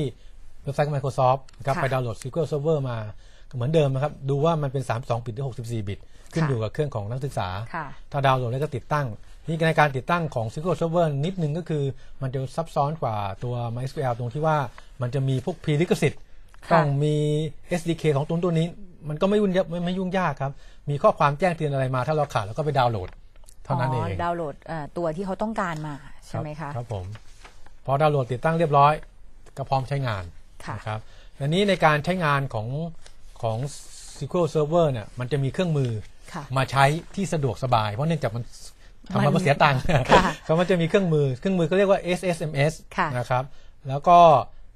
เว็บไซต์ Microsoft ครับไปดาวน์โหลด SQL Server มาเหมือนเดิมนะครับดูว่ามันเป็น 32บิตหรือ64บิตขึ้นอยู่กับเครื่องของนักศึกษาถ้าดาวน์โหลดแล้วก็ติดตั้งนี่ในการติดตั้งของ SQL Server นิดนึงก็คือ มันจะซับซ้อนกว่าตัว MySQL ตรงที่ว่ามันจะมีพวก pre ลิขสิทธิ์ต้องมี SDK ของตัวตัวนี้มันก็ไม่ยุ่งยากไม่ยุ่งยากครับ มีข้อความแจ้งเตือนอะไรมาถ้าเราขาดเราก็ไปดาวน์โหลด เท่านั้นเองดาวน์โหลดตัวที่เขาต้องการมา ใช่ไหมคะครับผมพอดาวน์โหลดติดตั้งเรียบร้อย ก็พร้อมใช้งานนะครับอันนี้ในการใช้งานของของ SQL Server เนี่ยมันจะมีเครื่องมือมาใช้ที่สะดวกสบาย เพราะเนื่องจากมันทำมันก็เสียตังค์เขามันจะมีเครื่องมือ เครื่องมือก็เรียกว่า SSMS นะครับ แล้วก็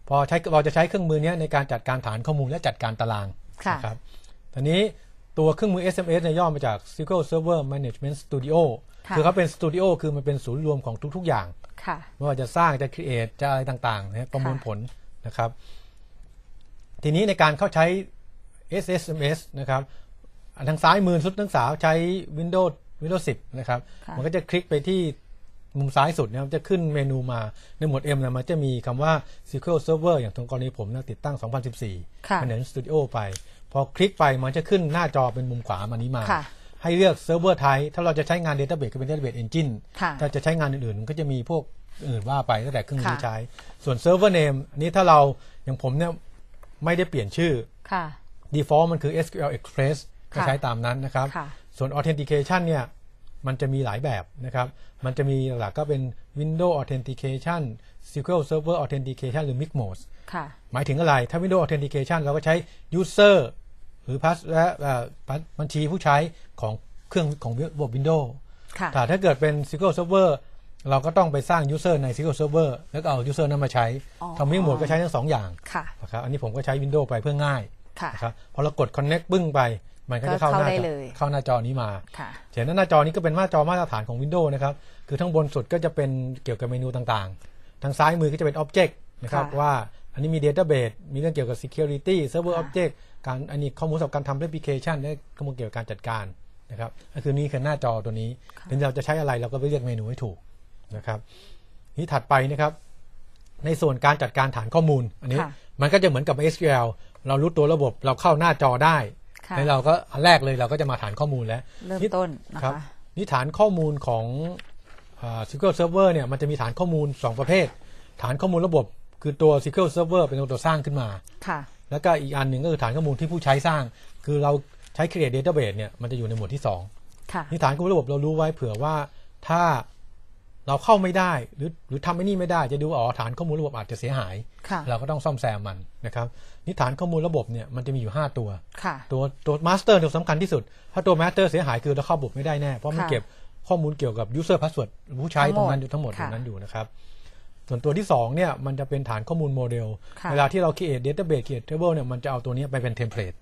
พอใช้เราจะใช้เครื่องมือนี้ในการจัดการฐานข้อมูลและจัดการตารางนะครับทีนี้ตัวเครื่องมือ SMS เนี่ยย่อมาจาก SQL Server Management Studio คือเขาเป็นสตูดิโอ คือมันเป็นศูนย์รวมของทุกๆอย่างไม่ว่าจะสร้างจะครีเอทจะอะไรต่างๆนะประมวลผลนะครับ ทีนี้ในการเข้าใช้ SSMS นะครับ ทางซ้ายมือสุดนั้งสาวใช้ Windows วิีโอสิบนะครับ มันก็จะคลิกไปที่มุมซ้ายสุดนะครับจะขึ้นเมนูมา ในหมวด M นะมันจะมีคำว่า SQL Server อย่างตรงกรณีผมนะติดตั้ง 2014ันสิเหอน Studio ไป พอคลิกไปมันจะขึ้นหน้าจอเป็นมุมขวามานี้มา ให้เลือกเซิร์ฟเวอร์ไทยถ้าเราจะใช้งาน Database ก็เป็น Database Engine ถ้าจะใช้งานอื่นๆ ก็จะมีพวกอื่นว่าไปตั้งแต่เครื่องมือใช้ ส่วน Server Name อันนี้ถ้าเราอย่างผมเนี่ยไม่ได้เปลี่ยนชื่อ Default มันคือ SQL Express ก็ใช้ตามนั้นนะครับส่วน authentication เนี่ยมันจะมีหลายแบบนะครับมันจะมีหลักก็เป็น Windows Authentication SQL Server Authentication หรือ m i x m o e หมายถึงอะไรถ้า Windows Authentication เราก็ใช้ User หรือพัสและบัญชีผู้ใช้ของเครื่องของระบบ Windows แต่ถ้าเกิดเป็น SQL Server เราก็ต้องไปสร้าง User ใน SQL Server แล้วก็เอา User นั้นมาใช้ทำมิ x m o ม e ก็ใช้ทั้งสองอย่างนะครับอันนี้ผมก็ใช้ Windows ไปเพื่อง่ายนะครับพอเรากด Connect บึ้งไปมันก็จะเข้าหน้าเข้าหน้าจอนี้มาเห็นหน้าจอนี้ก็เป็นหน้าจอมาตรฐานของ Windows นะครับ คือทั้งบนสุดก็จะเป็นเกี่ยวกับเมนูต่าง ๆ ทางซ้ายมือก็จะเป็นออ็บเจกต์นะครับ ว่า อันนี้มี Database มีเรื่องเกี่ยวกับ Security Server Object การอันนี้ข้อมูลสำหรับการทำแอปพลิเคชันและข้อมูลเกี่ยวกับการจัดการนะครับก็คือนี่คือหน้าจอตัวนี้ ถึงเราจะใช้อะไรเราก็ไปเลือกเมนูให้ถูกนะครับนี่ถัดไปนะครับ ในส่วนการจัดการฐานข้อมูลอันนี้ มันก็จะเหมือนกับ SQL เรารู้ตัวระบบ เราเข้าหน้าจอได้แล้วเราก็อันแรกเลยเราก็จะมาฐานข้อมูลแล้วเริ่มต้นนะคะนี่ฐานข้อมูลของซิเคิลเซิร์ฟเวอร์เนี่ยมันจะมีฐานข้อมูล 2 ประเภท ฐานข้อมูลระบบคือตัว s q ์เซิร์ฟเป็นตัวสร้างขึ้นมา ค่ะ แล้วก็อีกอันหนึ่งก็คือฐานข้อมูลที่ผู้ใช้สร้าง คือเราใช้ Create Database เนี่ยมันจะอยู่ในหมวดที่2ค่ะนี่ฐานข้อมูลระบบเรารู้ไว้ เผื่อว่าถ้าเราเข้าไม่ได้หรือหรือทำไม่นี่ไม่ได้จะดูอ๋อฐานข้อมูลระบบอาจจะเสียหายเราก็ต้องซ่อมแซมมันนะครับนิฐานข้อมูลระบบเนี่ยมันจะมีอยู่ 5 ตัวตัวตัวมาสเตอร์ตัวสำคัญที่สุดถ้าตัวมาสเตอร์เสียหายคือเราเข้าระบบไม่ได้แน่ เพราะมันเก็บข้อมูลเกี่ยวกับอร์พาสเวิร์ดผู้ใช้ตรงนั้นอยู่ทั้งหมดตรงนั้นอยู่นะครับส่วนตัวที่2เนี่ยมันจะเป็นฐานข้อมูลโมเดลเวลาที่เราเ r ีย t เดต้าเบสเคีย a เทเบิลเนี่ยมันจะเอาตัวนี้ไปเป็นเทมเพลต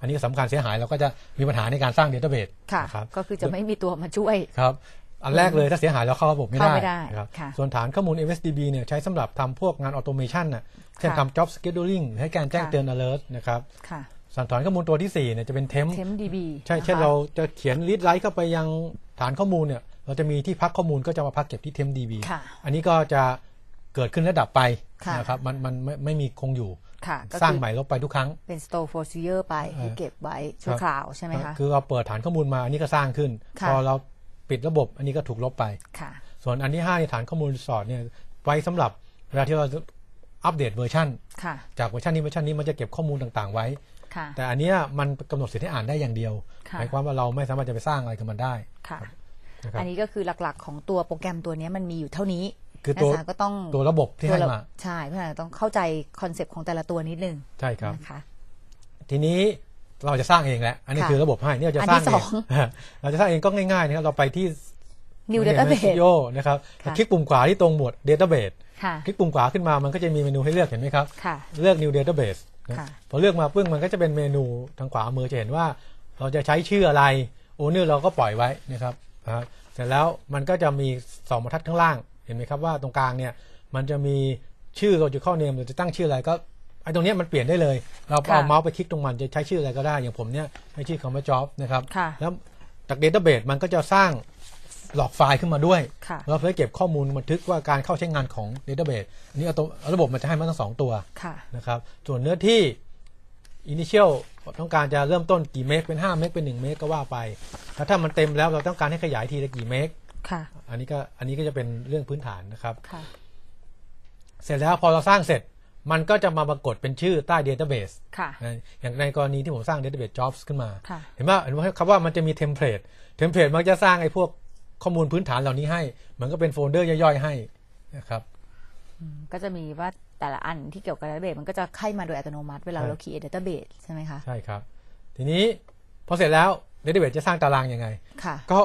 อันนี้สำคัญเสียหายเราก็จะมีปัญหาในการสร้างเดต้าเบสครับก็คือจะไม่มีตัวมาช่วยครับอันแรกเลย ถ้าเสียหายแล้วเข้าระบบไม่ได้ครับส่วนฐานข้อมูล m s d b เนี่ยใช้สำหรับทำพวกงานออโตเมชันน่ะเช่นทำ job scheduling ให้การแจ้งเตือน alert นะครับสันฐานข้อมูลตัวที่ 4เนี่ยจะเป็นเทมเ DB ใช่เช่นเราจะเขียนลิสต์ไลท์เข้าไปยังฐานข้อมูลเนี่ยเราจะมีที่พักข้อมูลก็จะมาพักเก็บที่เทมดีบอันนี้ก็จะเกิดขึ้นระดับไปนะครับมันมันไม่ไม่มีคงอยู่ สร้างใหม่ลบไปทุกครั้ง เป็น store for future ไปเก็บไว้ชั่วคราวใช่ไหมคะคือเราเปิดฐานข้อมูลมาอันนี้ก็สร้างขึ้นพอเราปิดระบบอันนี้ก็ถูกลบไปส่วนอันที่5ในฐานข้อมูลรีสอร์ทเนี่ย ไว้สำหรับเวลาที่เราอัปเดตเวอร์ชันจากเวอร์ชันนี้เวอร์ชันนี้มันจะเก็บข้อมูลต่าง ๆไว้แต่อันนี้มันกำหนดสิทธิ์ให้อ่านได้อย่างเดียว หมายความว่าเราไม่สามารถจะไปสร้างอะไรกับมันได้ ค่ะ อันนี้ก็คือหลักๆของตัวโปรแกรมตัวนี้มันมีอยู่เท่านี้คือตัวก็ต้อง ตัวระบบที่ให้มา ใช่เพื่อนต้องเข้าใจคอนเซปต์ของแต่ละตัวนิดนึง ใช่ครับนะคะทีนี้เราจะสร้างเองแหละ อันนี้คือระบบให้ เนี่ยจะสร้างเอง เราจะสร้างเองก็ง่ายๆนะครับ เราไปที่ New Database นะครับ คลิกปุ่มขวาที่ตรงหมวด Database คลิกปุ่มขวาขึ้นมามันก็จะมีเมนูให้เลือกเห็นไหมครับ เลือก New Database พอเลือกมาปึ้งมันก็จะเป็นเมนูทางขวามือจะเห็นว่าเราจะใช้ชื่ออะไรโอเนอร์เราก็ปล่อยไว้นะครับเสร็จแล้วมันก็จะมีสองบรรทัดข้างล่าง เห็นไหมครับว่าตรงกลางเนี่ยมันจะมีชื่อเราจะเข้าเนมเราจะตั้งชื่ออะไรก็ตรงนี้มันเปลี่ยนได้เลย เราเอาเมาส์ไปคลิกตรงมัน จะใช้ชื่ออะไรก็ได้อย่างผมเนี่ยใช้ชื่อคำว่า็อบนะครับแล้วจากเดต้าเบสมันก็จะสร้าง หลอกไฟล์ขึ้นมาด้วยเราเพื่อเก็บข้อมูลบันทึกว่าการเข้าใช้งานของเดต้าเบสอันนี้ระบบมันจะให้มาทั้งสองตัวนะครับส่วนเนื้อที่อินิเชียลต้องการจะเริ่มต้นกี่เมกเป็น 5 เมกเป็น 1 เมกก็ว่าไปแล้วถ้ามันเต็มแล้วเราต้องการให้ขยายทีละกี่เมกอันนี้ก็อันนี้ก็จะเป็นเรื่องพื้นฐานนะครับเสร็จแล้วพอเราสร้างเสร็จมันก็จะมาปรากฏเป็นชื่อใต้ Database อย่างในกรณีที่ผมสร้าง Database Jobs ขึ้นมา เห็นว่าเห็นว่าคำว่ามันจะมีเทมเพลตเทมเพลตมันจะสร้างไอ้พวกข้อมูลพื้นฐานเหล่านี้ให้ มันก็เป็นโฟลเดอร์ย่อยๆให้นะครับก็จะมีว่าแต่ละอันที่เกี่ยวกับดต้าเบสมันก็จะไข้มาโดยอัตโนมัติ เวลาเราคีย์ดต้าเบสใช่ไหมคะ ใช่ครับ ทีนี้พอเสร็จแล้วดต้าเบสจะสร้างตารางยังไงก็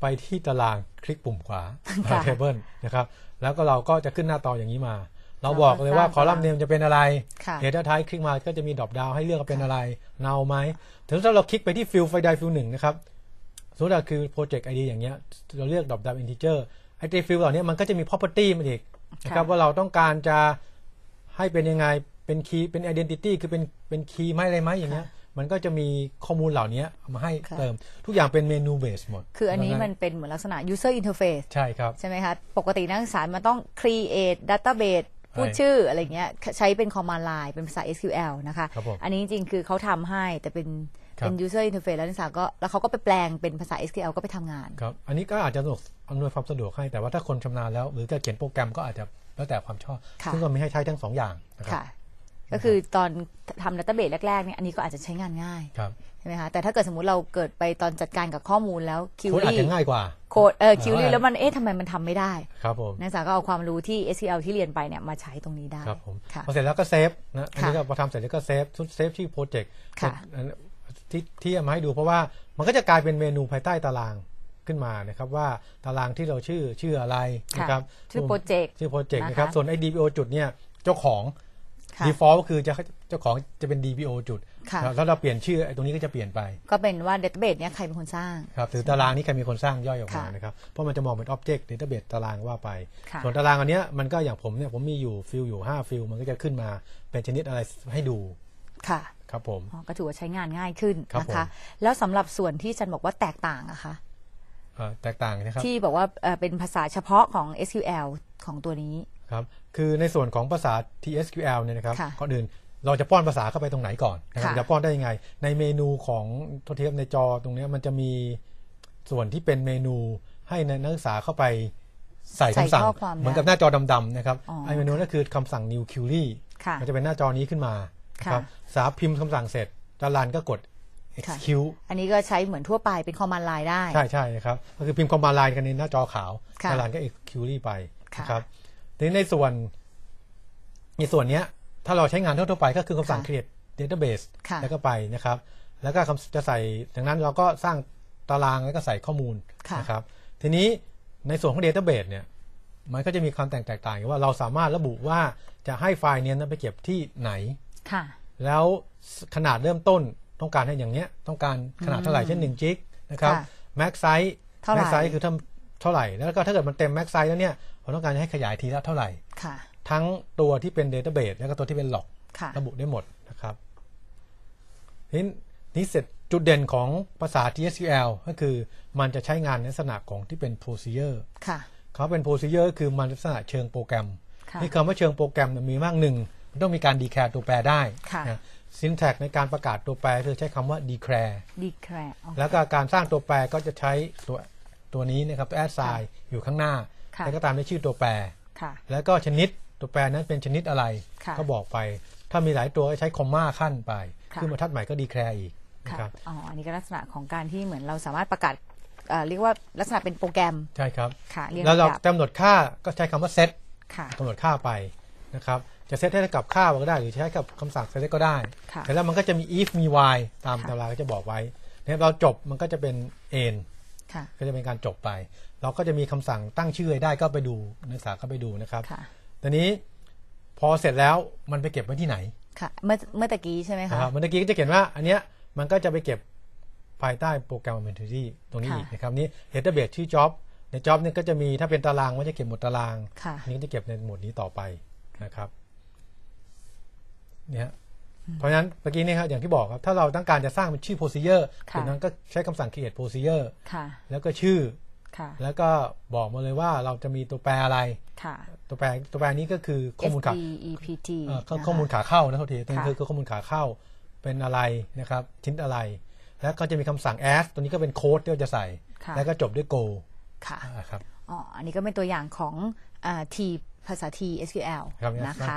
ไปที่ตารางคลิกปุ่มขวา Table นะครับ แล้วก็เราก็จะขึ้นหน้าต่ออย่างนี้มาเราบอกเลยว่าคอลัมน์เนมจะเป็นอะไรเฮดเดอร์ไทคลิกมาก็จะมีดรอปดาวให้เลือกว่าเป็นอะไรเนาไหมถึงถ้าเราคลิกไปที่ฟิลไฟใดฟิลหนึ่งนะครับ สมมติาคือโปรเจกต์ไอเดียอย่างเงี้ย เราเลือกดรอปดาวอินทิเจอร์ไอเดียฟิลเหล่านี้มันก็จะมี property มันอีกนะครับว่าเราต้องการจะให้เป็นยังไง เป็นคีย์เป็น identity คือเป็น เป็นคีย์ไหมอะไรไหมอย่างเงี้ย มันก็จะมีข้อมูลเหล่านี้มาให้เติม ทุกอย่างเป็นเมนูเบสหมด คืออันนี้มันเป็นเหมือนลักษณะ user interface ใช่ครับใช่ไหมคะ ปกตินักศึกษามันต้อง create database พูดชื่ออะไรเงี้ยใช้เป็น command line เป็นภาษา SQL นะคะ อันนี้จริง ๆ คือเขาทำให้แต่เป็นเป็น user interface แล้วนักศึกษาก็แล้วเขาก็ไปแปลงเป็นภาษา SQL ก็ไปทำงานครับอันนี้ก็อาจจะอำนวยความสะดวกให้แต่ว่าถ้าคนชำนาญแล้ว หรือจะเขียนโปรแกรมก็อาจจะแล้วแต่ความชอบซึ่งก็มีให้ใช้ทั้งสองอย่างนะครับก็คือตอนทำดัตเตอร์เบสแรกๆเนี่ยอันนี้ก็อาจจะใช้งานง่ายใช่ไหมคะแต่ถ้าเกิดสมมติเราเกิดไปตอนจัดการกับข้อมูลแล้วคิวคนอาจีจะง่ายกว่าโคดเออคิวรี่แล้วมันเอ๊ะทำไมมันทำไม่ได้ครับผมนักศึกษาก็เอาความรู้ที่ SQL ที่เรียนไปเนี่ยมาใช้ตรงนี้ได้ครับผมพอเสร็จแล้วก็เซฟนะอันนี้ก็พอทำเสร็จแล้วก็เซฟทุกเซฟที่โปรเจกต์ค่ะที่ที่เอามาให้ดูเพราะว่ามันก็จะกลายเป็นเมนูภายใต้ตารางขึ้นมานะครับว่าตารางที่เราชื่อชื่ออะไรนะครับชื่อโปรเจกต์ชื่อโปรเจกต์นะครับส่วนไอ้ดีพีโอจุดเนี่ยเจ้าของ default ก็คือจะเจ้าของจะเป็น DPO จุด แล้วเราเปลี่ยนชื่อตรงนี้ก็จะเปลี่ยนไป ก็เป็นว่า database เนี้ยใครเป็นคนสร้าง ครับ หรือตารางนี้ใครเป็นคนสร้างย่อยออกมานะครับ เพราะมันจะมองเป็น object database ตารางว่าไป ส่วนตารางอันเนี้ยมันก็อย่างผมเนี่ยผมมีอยู่ฟิลอยู่5ฟิลมันก็จะขึ้นมา เป็นชนิดอะไรให้ดู ค่ะ ครับผม ก็ถือว่าใช้งานง่ายขึ้นนะคะ แล้วสำหรับส่วนที่จันบอกว่าแตกต่างอะคะ แตกต่างนะครับที่บอกว่าเป็นภาษาเฉพาะของ SQL ของตัวนี้ ครับคือในส่วนของภาษา TSQL เนี่ยนะครับก่อนอื่นเราจะป้อนภาษาเข้าไปตรงไหนก่อนนะครับจะป้อนได้ยังไง ในเมนูของโทเทปในจอตรงนี้มันจะมีส่วนที่เป็นเมนูให้นักศึกษาเข้าไปใส่คำสั่ง เหมือนกับหน้าจอดำๆนะครับไอเมนูนั่นคือคำสั่ง new query มันจะเป็นหน้าจอนี้ขึ้นมาครับ สาพิมพ์คำสั่งเสร็จจารันก็กด execute อันนี้ก็ใช้เหมือนทั่วไปเป็นคอมมานด์ไลน์ได้ ใช่ใช่ครับ ก็คือพิมพ์คอมมานด์ไลน์กันในหน้าจอขาวจารันก็ execute ไปนะครับทีนี้ในส่วนในส่วนเนี้ยถ้าเราใช้งานทั่วไปก็คือคำสั่ง create database แล้วก็ไปนะครับแล้วก็จะใส่ดังนั้นเราก็สร้างตารางแล้วก็ใส่ข้อมูลนะครับทีนี้ในส่วนของ database เนี่ยมันก็จะมีความแตกต่างว่าเราสามารถระบุว่าจะให้ไฟล์นี้นไปเก็บที่ไหนค่ะแล้วขนาดเริ่มต้นต้องการให้อย่างเนี้ยต้องการขนาดเท่าไหร่เช่น1จิกนะครับแม็กไซส์แม็กไซส์คือเท่าไหร่แล้วก็ถ้าเกิดมันเต็มแม็กไซส์แล้วเนี่ยเราต้องการให้ขยายทีละเท่าไหร่ ทั้งตัวที่เป็นเดต้าเบสแล้วก็ตัวที่เป็นหลอกระบุได้หมดนะครับนีนี้เสร็จจุดเด่นของภาษา TSQL ก็คือมันจะใช้งานในลักษณะของที่เป็น procedure เขาเป็น procedure คือมันลักษณะเชิงโปรแกรมนี่คำว่าเชิงโปรแกรมมีมากหนึ่งมันต้องมีการ declare ตัวแปรได้ s y ซินแท็กในการประกาศตัวแปรคือใช้คำว่า declare declare แล้วก็การสร้างตัวแปรก็จะใช้ตัวตัวนี้นะครับ a d d s i g n อยู่ข้างหน้าแล้วก็ตามด้วยชื่อตัวแปร แล้วก็ชนิดตัวแปรนั้นเป็นชนิดอะไรก็บอกไป ถ้ามีหลายตัวใช้คอมมาขั้นไป ขึ้นมาทัดใหม่ก็ดีแคร์อีกนะครับ อ๋อ อันนี้ก็ลักษณะของการที่เหมือนเราสามารถประกาศเรียกว่าลักษณะเป็นโปรแกรม ใช่ครับค่ะแล้วเรากำหนดค่าก็ใช้คำว่าเซตกำหนดค่าไปนะครับ จะเซตให้กับค่าก็ได้หรือใช้กับคำสั่งเซตก็ได้แต่แล้วมันก็จะมี if มี while ตามตารางก็จะบอกไว้นะครับเราจบมันก็จะเป็น end ก็จะเป็นการจบไป เราก็จะมีคำสั่งตั้งชื่อได้ก็ไปดูนักศึกษาก็ไปดูนะครับตอนนี้พอเสร็จแล้วมันไปเก็บไว้ที่ไหน ค่ะ เมื่อเมื่อตะกี้ใช่ไหมคะเมื่อตะกี้ก็จะเขียนว่าอันเนี้ยมันก็จะไปเก็บภายใต้โปรแกรมเมนทูรี่ตรงนี้อีกนะครับ นี่เด t a b เบดที่อ็อบใน็อบเนี่ยก็จะมีถ้าเป็นตาราง มันจะเก็บหมดตารางนี้จะเก็บในหมวดนี้ต่อไปนะครับ เนี่ยเพราะฉะนั้นเมื่อกี้นี่ครับอย่างที่บอกครับถ้าเราต้องการจะสร้างเป็นชื่อ procedure ถึงนั้นก็ใช้คำสั่ง create procedure แล้วก็ชื่อแล้วก็บอกมาเลยว่าเราจะมีตัวแปรอะไรตัวแปรตัวแปรนี้ก็คือข้อมูลขาข้อมูลขาเข้านะทับทีนั่นคือข้อมูลขาเข้าเป็นอะไรนะครับชิ้นอะไร แล้วก็จะมีคำสั่ง as ตัวนี้ก็เป็นโค้ด ที่เราจะใส่ แล้วก็จบด้วย go ค่ะครับอ๋ออันนี้ก็เป็นตัวอย่างของทีภาษา T SQL นะคะ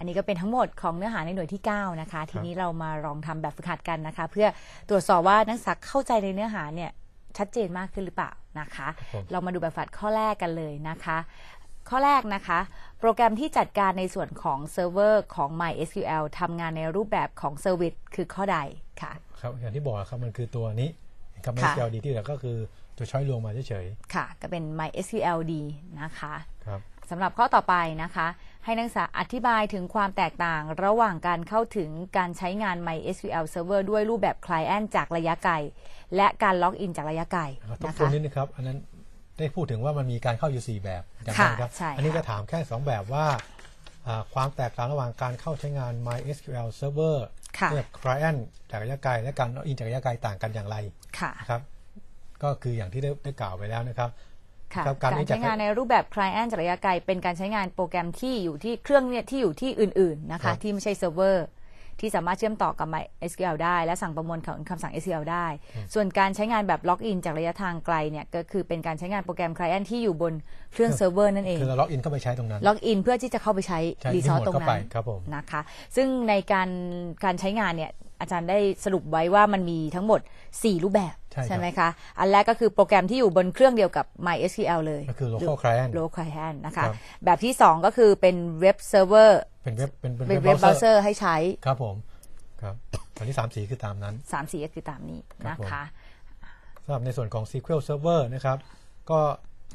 อันนี้ก็เป็นทั้งหมดของเนื้อหาในหน่วยที่9นะคะ ทีนี้เรามาลองทำแบบฝึกหัดกันนะคะ เพื่อตรวจสอบว่านักศึกษาเข้าใจในเนื้อหาเนี่ยชัดเจนมากขึ้นหรือเปล่านะคะ เรามาดูแบบฝึกหัดข้อแรกกันเลยนะคะ ข้อแรกนะคะโปรแกรมที่จัดการในส่วนของเซิร์ฟเวอร์ของ MySQL ทำงานในรูปแบบของเซอร์วิสคือข้อใดค่ะครับอย่างที่บอกครับมันคือตัวนี้ครับ MySQL ดีที่เดลยวก็คือตัวช้อยรวมมาเฉยๆค่ะ ก็เป็น MySQL ดีนะคะครับสำหรับข้อต่อไปนะคะ ให้นักศึกษาอธิบายถึงความแตกต่างระหว่างการเข้าถึงการใช้งาน MySQL Server ด้วยรูปแบบ Client จากระยะไกลและการล็อกอินจากระยะไกลต้องตรงนี้นะครับอันนั้นได้พูดถึงว่ามันมีการเข้าอยู่ 4 แบบอย่างไรครับอันนี้ก็ถามแค่ 2 แบบว่า ความแตกต่างระหว่างการเข้าใช้งาน MySQL Server แบบ Client จากระยะไกลและการล็อกอินจากระยะไกลต่างกันอย่างไรครับ ก็คืออย่างที่ได้กล่าวไปแล้วนะครับการใช้งานในรูปแบบ client จระยะไกลเป็นการใช้งานโปรแกรมที่อยู่ที่เครื่องเนี่ยที่อยู่ที่อื่นๆนะคะที่ไม่ใช่เซิร์ฟเวอร์ที่สามารถเชื่อมต่อกับ MySQL ได้และสั่งประมวลคำสั่ง SQL ได้ส่วนการใช้งานแบบล็อกอินจากระยะทางไกลเนี่ยก็คือเป็นการใช้งานโปรแกรม Client ที่อยู่บนเครื่องเซิร์ฟเวอร์นั่นเองคือเราล็อกอินเข้าไปใช้ตรงนั้นล็อกอินเพื่อที่จะเข้าไปใช้รีซอสตรงนั้นนะคะซึ่งในการการใช้งานเนี่ยอาจารย์ได้สรุปไว้ว่ามันมีทั้งหมด4รูปแบบ ใช่ไหมคะอันแรกก็คือโปรแกรมที่อยู่บนเครื่องเดียวกับ MySQL เลยก็คือ local client local client นะคะ แบบที่ 2 ก็คือเป็นเว็บเซิร์ฟเวอร์เป็นเว็บเป็นเว็บเบราว์เซอร์ให้ใช้ ครับผมครับอันนี้3สีคือตามนั้น3สีก็คือตามนี้นะคะสำหรับในส่วนของ SQL Server นะครับ ก็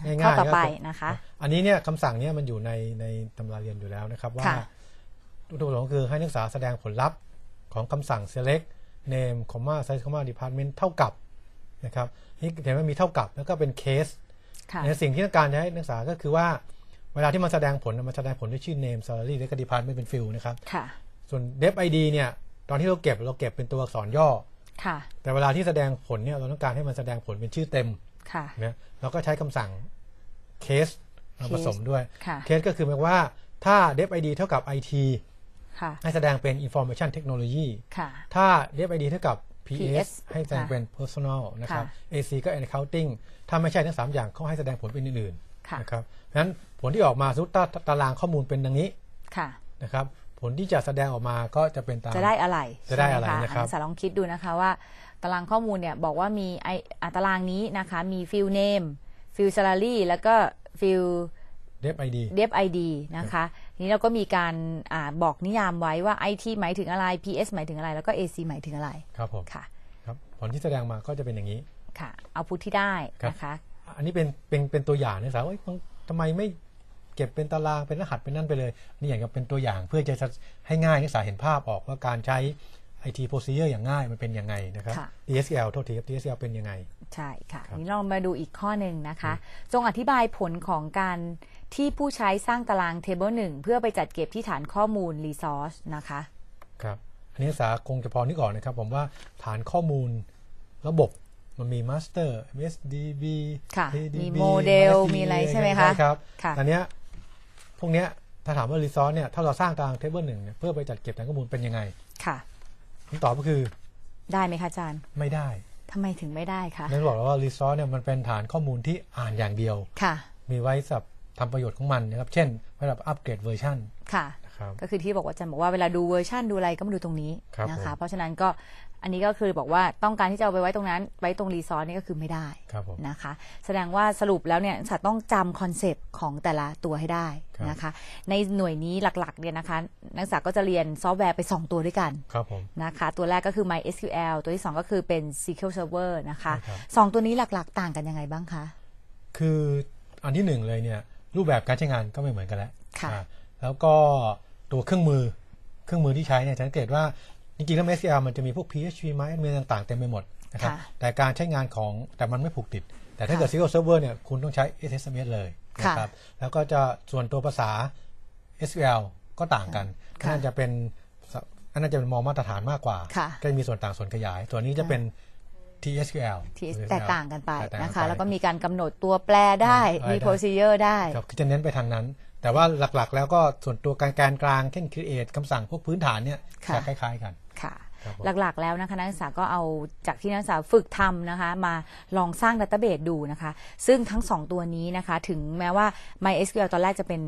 ง่ายๆก็ไปนะคะ อันนี้เนี่ยคำสั่งเนี่ยมันอยู่ในในตำราเรียนอยู่แล้วนะครับ ว่าตัวหลงคือให้นักศึกษาแสดงผลลัพธ์ของคำสั่ง select name comma size comma department เท่ากับนะครับนี่เห็นว่ามีเท่ากับ แล้วก็เป็น case ในสิ่งที่ต้องการจะให้นักศึกษาก็คือว่าเวลาที่มันแสดงผล มันแสดงผลด้วยชื่อ name salary และก็ department เป็น field นะครับส่วน d e v id เนี่ย ตอนที่เราเก็บ เราเก็บเป็นตัวอักษรย่อ แต่เวลาที่แสดงผลเนี่ย เราต้องการให้มันแสดงผลเป็นชื่อเต็มเนี่ยเราก็ใช้คำสั่ง case มาผสมด้วย case ก็คือหมายว่า ถ้า d e v id เท่ากับ it ให้แสดงเป็น Information Technology ถ้า DFID เท่ากับ PS ให้แสดงเป็น Personal นะครับ AC ก็ Accounting ถ้าไม่ใช่ทั้ง 3 อย่างเขาให้แสดงผลเป็นอื่นๆนะครับเพราะนั้นผลที่ออกมาสุดตาตารางข้อมูลเป็นดังนี้นะครับผลที่จะแสดงออกมาก็จะเป็นตาม จะได้อะไรจะได้อะไรนะครับสาลองคิดดูนะคะ ว่าตารางข้อมูลเนี่ยบอกว่ามีไอตารางนี้นะคะ มีฟิลเนมฟิลซาลารีแล้วก็ฟิลเดฟไอดีเดฟไอดีนะคะ ทีนี้เราก็มีการอบอกนิยามไว้ว่า IT หมายถึงอะไร PS หมายถึงอะไร แล้วก็ AC หมายถึงอะไร ครับผม ค่ะ ครับ ผลที่แสดงมาก็จะเป็นอย่างนี้ ค่ะ เอาพุทที่ได้นะคะ อันนี้เป็นเป็นเป็นตัวอย่างนะสาวทำไมไม่เก็บเป็นตาราง เป็นรหัสเป็นนั่นไปเลย นี่อย่างกับเป็นตัวอย่างเพื่อจะให้ง่ายนักศึกษาเห็นภาพออกว่าการใช้ไอทีโปรเซสเซอย่างง่ายมันเป็นยังไงนะครับ d s l โทษทีครับ d s l เป็นยังไง ใช่ค่ะนี่ลองมาดูอีกข้อหนึ่งนะคะ จงอธิบายผลของการที่ผู้ใช้สร้างตาราง Table 1 เพื่อไปจัดเก็บที่ฐานข้อมูล Resource นะคะครับ อันนี้สาคงจะพอนึก่อนนะครับ ผมว่าฐานข้อมูลระบบมันมี Master MSDB ค่ะ ADB, มีโมเดลมีอะไรใช่ไหมคะครับอันนี้พวกเนี้ยถ้าถามว่า Resource เนี่ยถ้าเราสร้างตาราง Table 1เนี่ยเพื่อไปจัดเก็บฐานข้อมูลเป็นยังไงค่ะคำตอบก็คือได้ไหมคะอาจารย์ไม่ได้ทำไมถึงไม่ได้คะนั่นบอกแล้วว่ารีซอสเนี่ยมันเป็นฐานข้อมูลที่อ่านอย่างเดียวค่ะ มีไว้สำับทำประโยชน์ของมันนะครับ เช่นำหรับอัปเกรดเวอร์ชันค่ะ ก็คือที่บอกว่าจันบอกว่าเวลาดูเวอร์ชันดูอะไรก็มาดูตรงนี้นะคะ เพราะฉะนั้นก็อันนี้ก็คือบอกว่าต้องการที่จะเอาไปไว้ตรงนั้น ไว้ตรงรีซอสนี่ก็คือไม่ได้นะคะแสดงว่าสรุปแล้วเนี่ยสัตว์ต้องจำคอนเซปต์ของแต่ละตัวให้ได้นะคะ ในหน่วยนี้หลักๆเนี่ยนะคะ นักศึกษาก็จะเรียนซอฟต์แวร์ไป 2 ตัวด้วยกันนะคะตัวแรกก็คือ MySQL ตัวที่ 2 ก็คือเป็น SQL Server นะคะ 2 ตัวนี้หลักๆต่างกันยังไงบ้างคะคืออันที่หนึ่งเลยเนี่ยรูปแบบการใช้งานก็ไม่เหมือนกันแล้ว แล้วก็ตัวเครื่องมือเครื่องมือที่ใช้เนี่ยสังเกตว่า จริงๆแล้ว SQL มันจะมีพวก PHP ไหมมีต่างๆเต็มไปหมดนะครับ แต่การใช้งานของแต่มันไม่ผูกติด แต่ถ้าเกิด SQL Server เนี่ยคุณต้องใช้ SSMS เลยนะครับ แล้วก็จะส่วนตัวภาษา SQL ก็ต่างกันน่าจะเป็นอันน่าจะเป็นมองมาตรฐานมากกว่า ก็มีส่วนต่างส่วนขยาย ตัวนี้จะเป็น TSQL แตกต่างกันไปนะคะแล้วก็มีการกำหนดตัวแปรได้มี procedure ได้ครับคือจะเน้นไปทางนั้น แต่ว่าหลักๆ แล้วก็ส่วนตัวการกลางเช่น create คำสั่งพวกพื้นฐานเนี่ยจะคล้าย ๆ กันหลักๆแล้วนะคะนักศึกษาก็เอาจากที่นักศึกษาฝึกทำนะคะมาลองสร้างดัตเตอร์เบสดูนะคะ ซึ่งทั้ง 2 ตัวนี้นะคะ ถึงแม้ว่า MySQL ตอนแรกจะเป็น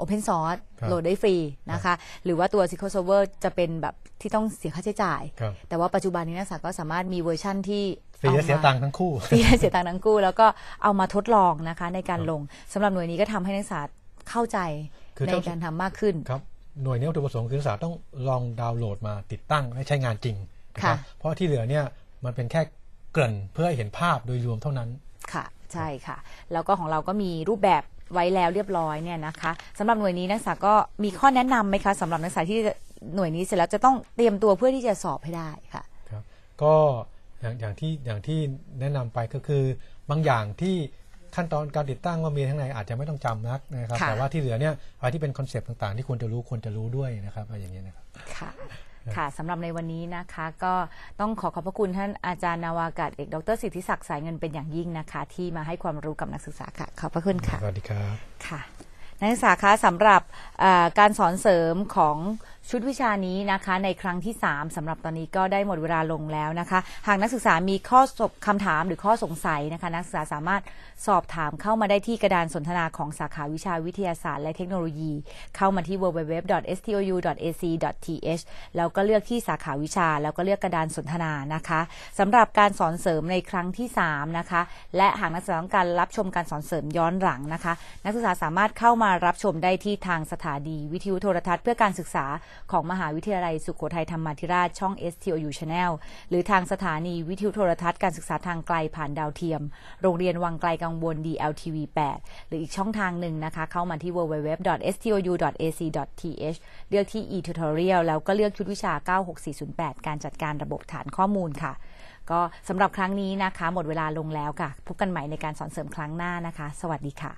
Open Source โหลดได้ฟรีนะคะหรือว่าตัว SQL Server จะเป็นแบบที่ต้องเสียค่าใช้จ่าย แต่ว่าปัจจุบันนี้ นักศึกษาก็สามารถมีเวอร์ชั่นที่ฟรีแเสียตังค์ทั้งคู่ฟรีเสียตังค์ทั้งคู่ แล้วก็เอามาทดลองนะคะในการลงสำหรับหน่วยนี้ก็ทำให้นักศึกษาเข้าใจในการทำมากขึ้นครับหน่วยนี้วัตถุประสงค์คือนักศึกษาต้องลองดาวน์โหลดมาติดตั้งให้ใช้งานจริงนะครับเพราะที่เหลือเนี่ยมันเป็นแค่เกริ่นเพื่อให้เห็นภาพโดยรวมเท่านั้น ค่ะใช่ค่ะแล้วก็ของเราก็มีรูปแบบไว้แล้วเรียบร้อยเนี่ยนะคะสำหรับหน่วยนี้นักศึกษาก็มีข้อแนะนำไหมคะสำหรับนักศึกษาที่หน่วยนี้เสร็จแล้วจะต้องเตรียมตัวเพื่อที่จะสอบให้ได้ค่ะครับก็อย่างอย่างที่อย่างที่แนะนำไปก็คือบางอย่างที่ขั้นตอนการติดตั้งว่ามีทั้งในอาจจะไม่ต้องจำนักนะครับแต่ว่าที่เหลือเนี่ยอะไรที่เป็นคอนเซปต์ต่างๆที่ควรจะรู้ควรจะรู้ด้วยนะครับอะไรอย่างเงี้ยนะครับค่ะค่ะสำหรับในวันนี้นะคะ ก็ต้องขอขอบพระคุณท่านอาจารย์นาวากาศเอกดรสิทธิศักดิ์สายเงินเป็นอย่างยิ่งนะคะ ที่มาให้ความรู้กับนักศึกษาค่ะขอบพระคุณค่ะสวัสดีครับค่ะนักศึกษาคะสำหรับการสอนเสริมของชุดวิชานี้นะคะในครั้งที่ 3 สำหรับตอนนี้ก็ได้หมดเวลาลงแล้วนะคะ หากนักศึกษามีข้อสบคำถามหรือข้อสงสัยนะคะ นักศึกษาสามารถสอบถามเข้ามาได้ที่กระดานสนทนาของสาขาวิชาวิทยาศาสตร์ และเทคโนโลยี เข้ามาที่ www.stou.ac.th แล้วก็เลือกที่สาขาวิชา แล้วก็เลือกกระดานสนทนานะคะ สำหรับการสอนเสริมในครั้งที่3นะคะและหากนักศึกษาต้องการรับชมการสอนเสริมย้อนหลังนะคะ นักศึกษาสามารถเข้ามารับชมได้ที่ทางสถานีวิทยุโทรทัศน์เพื่อการศึกษาของมหาวิทยาลัยสุขโขทัยธรรมธิราช ช่อง STOU Channel หรือทางสถานีวิทยุโทรทัศน์การศึกษาทางไกลผ่านดาวเทียม โรงเรียนวังไกลกังวล DLTV 8หรืออีกช่องทางหนึ่งนะคะ เข้ามาที่ www.stou.ac.th เลือกที่ e-tutorial แล้วก็เลือกชุดวิชา 96408 การจัดการระบบฐานข้อมูลค่ะ ก็สำหรับครั้งนี้นะคะ หมดเวลาลงแล้วค่ะพบกันใหม่ในการสอนเสริมครั้งหน้านะคะ สวัสดีค่ะ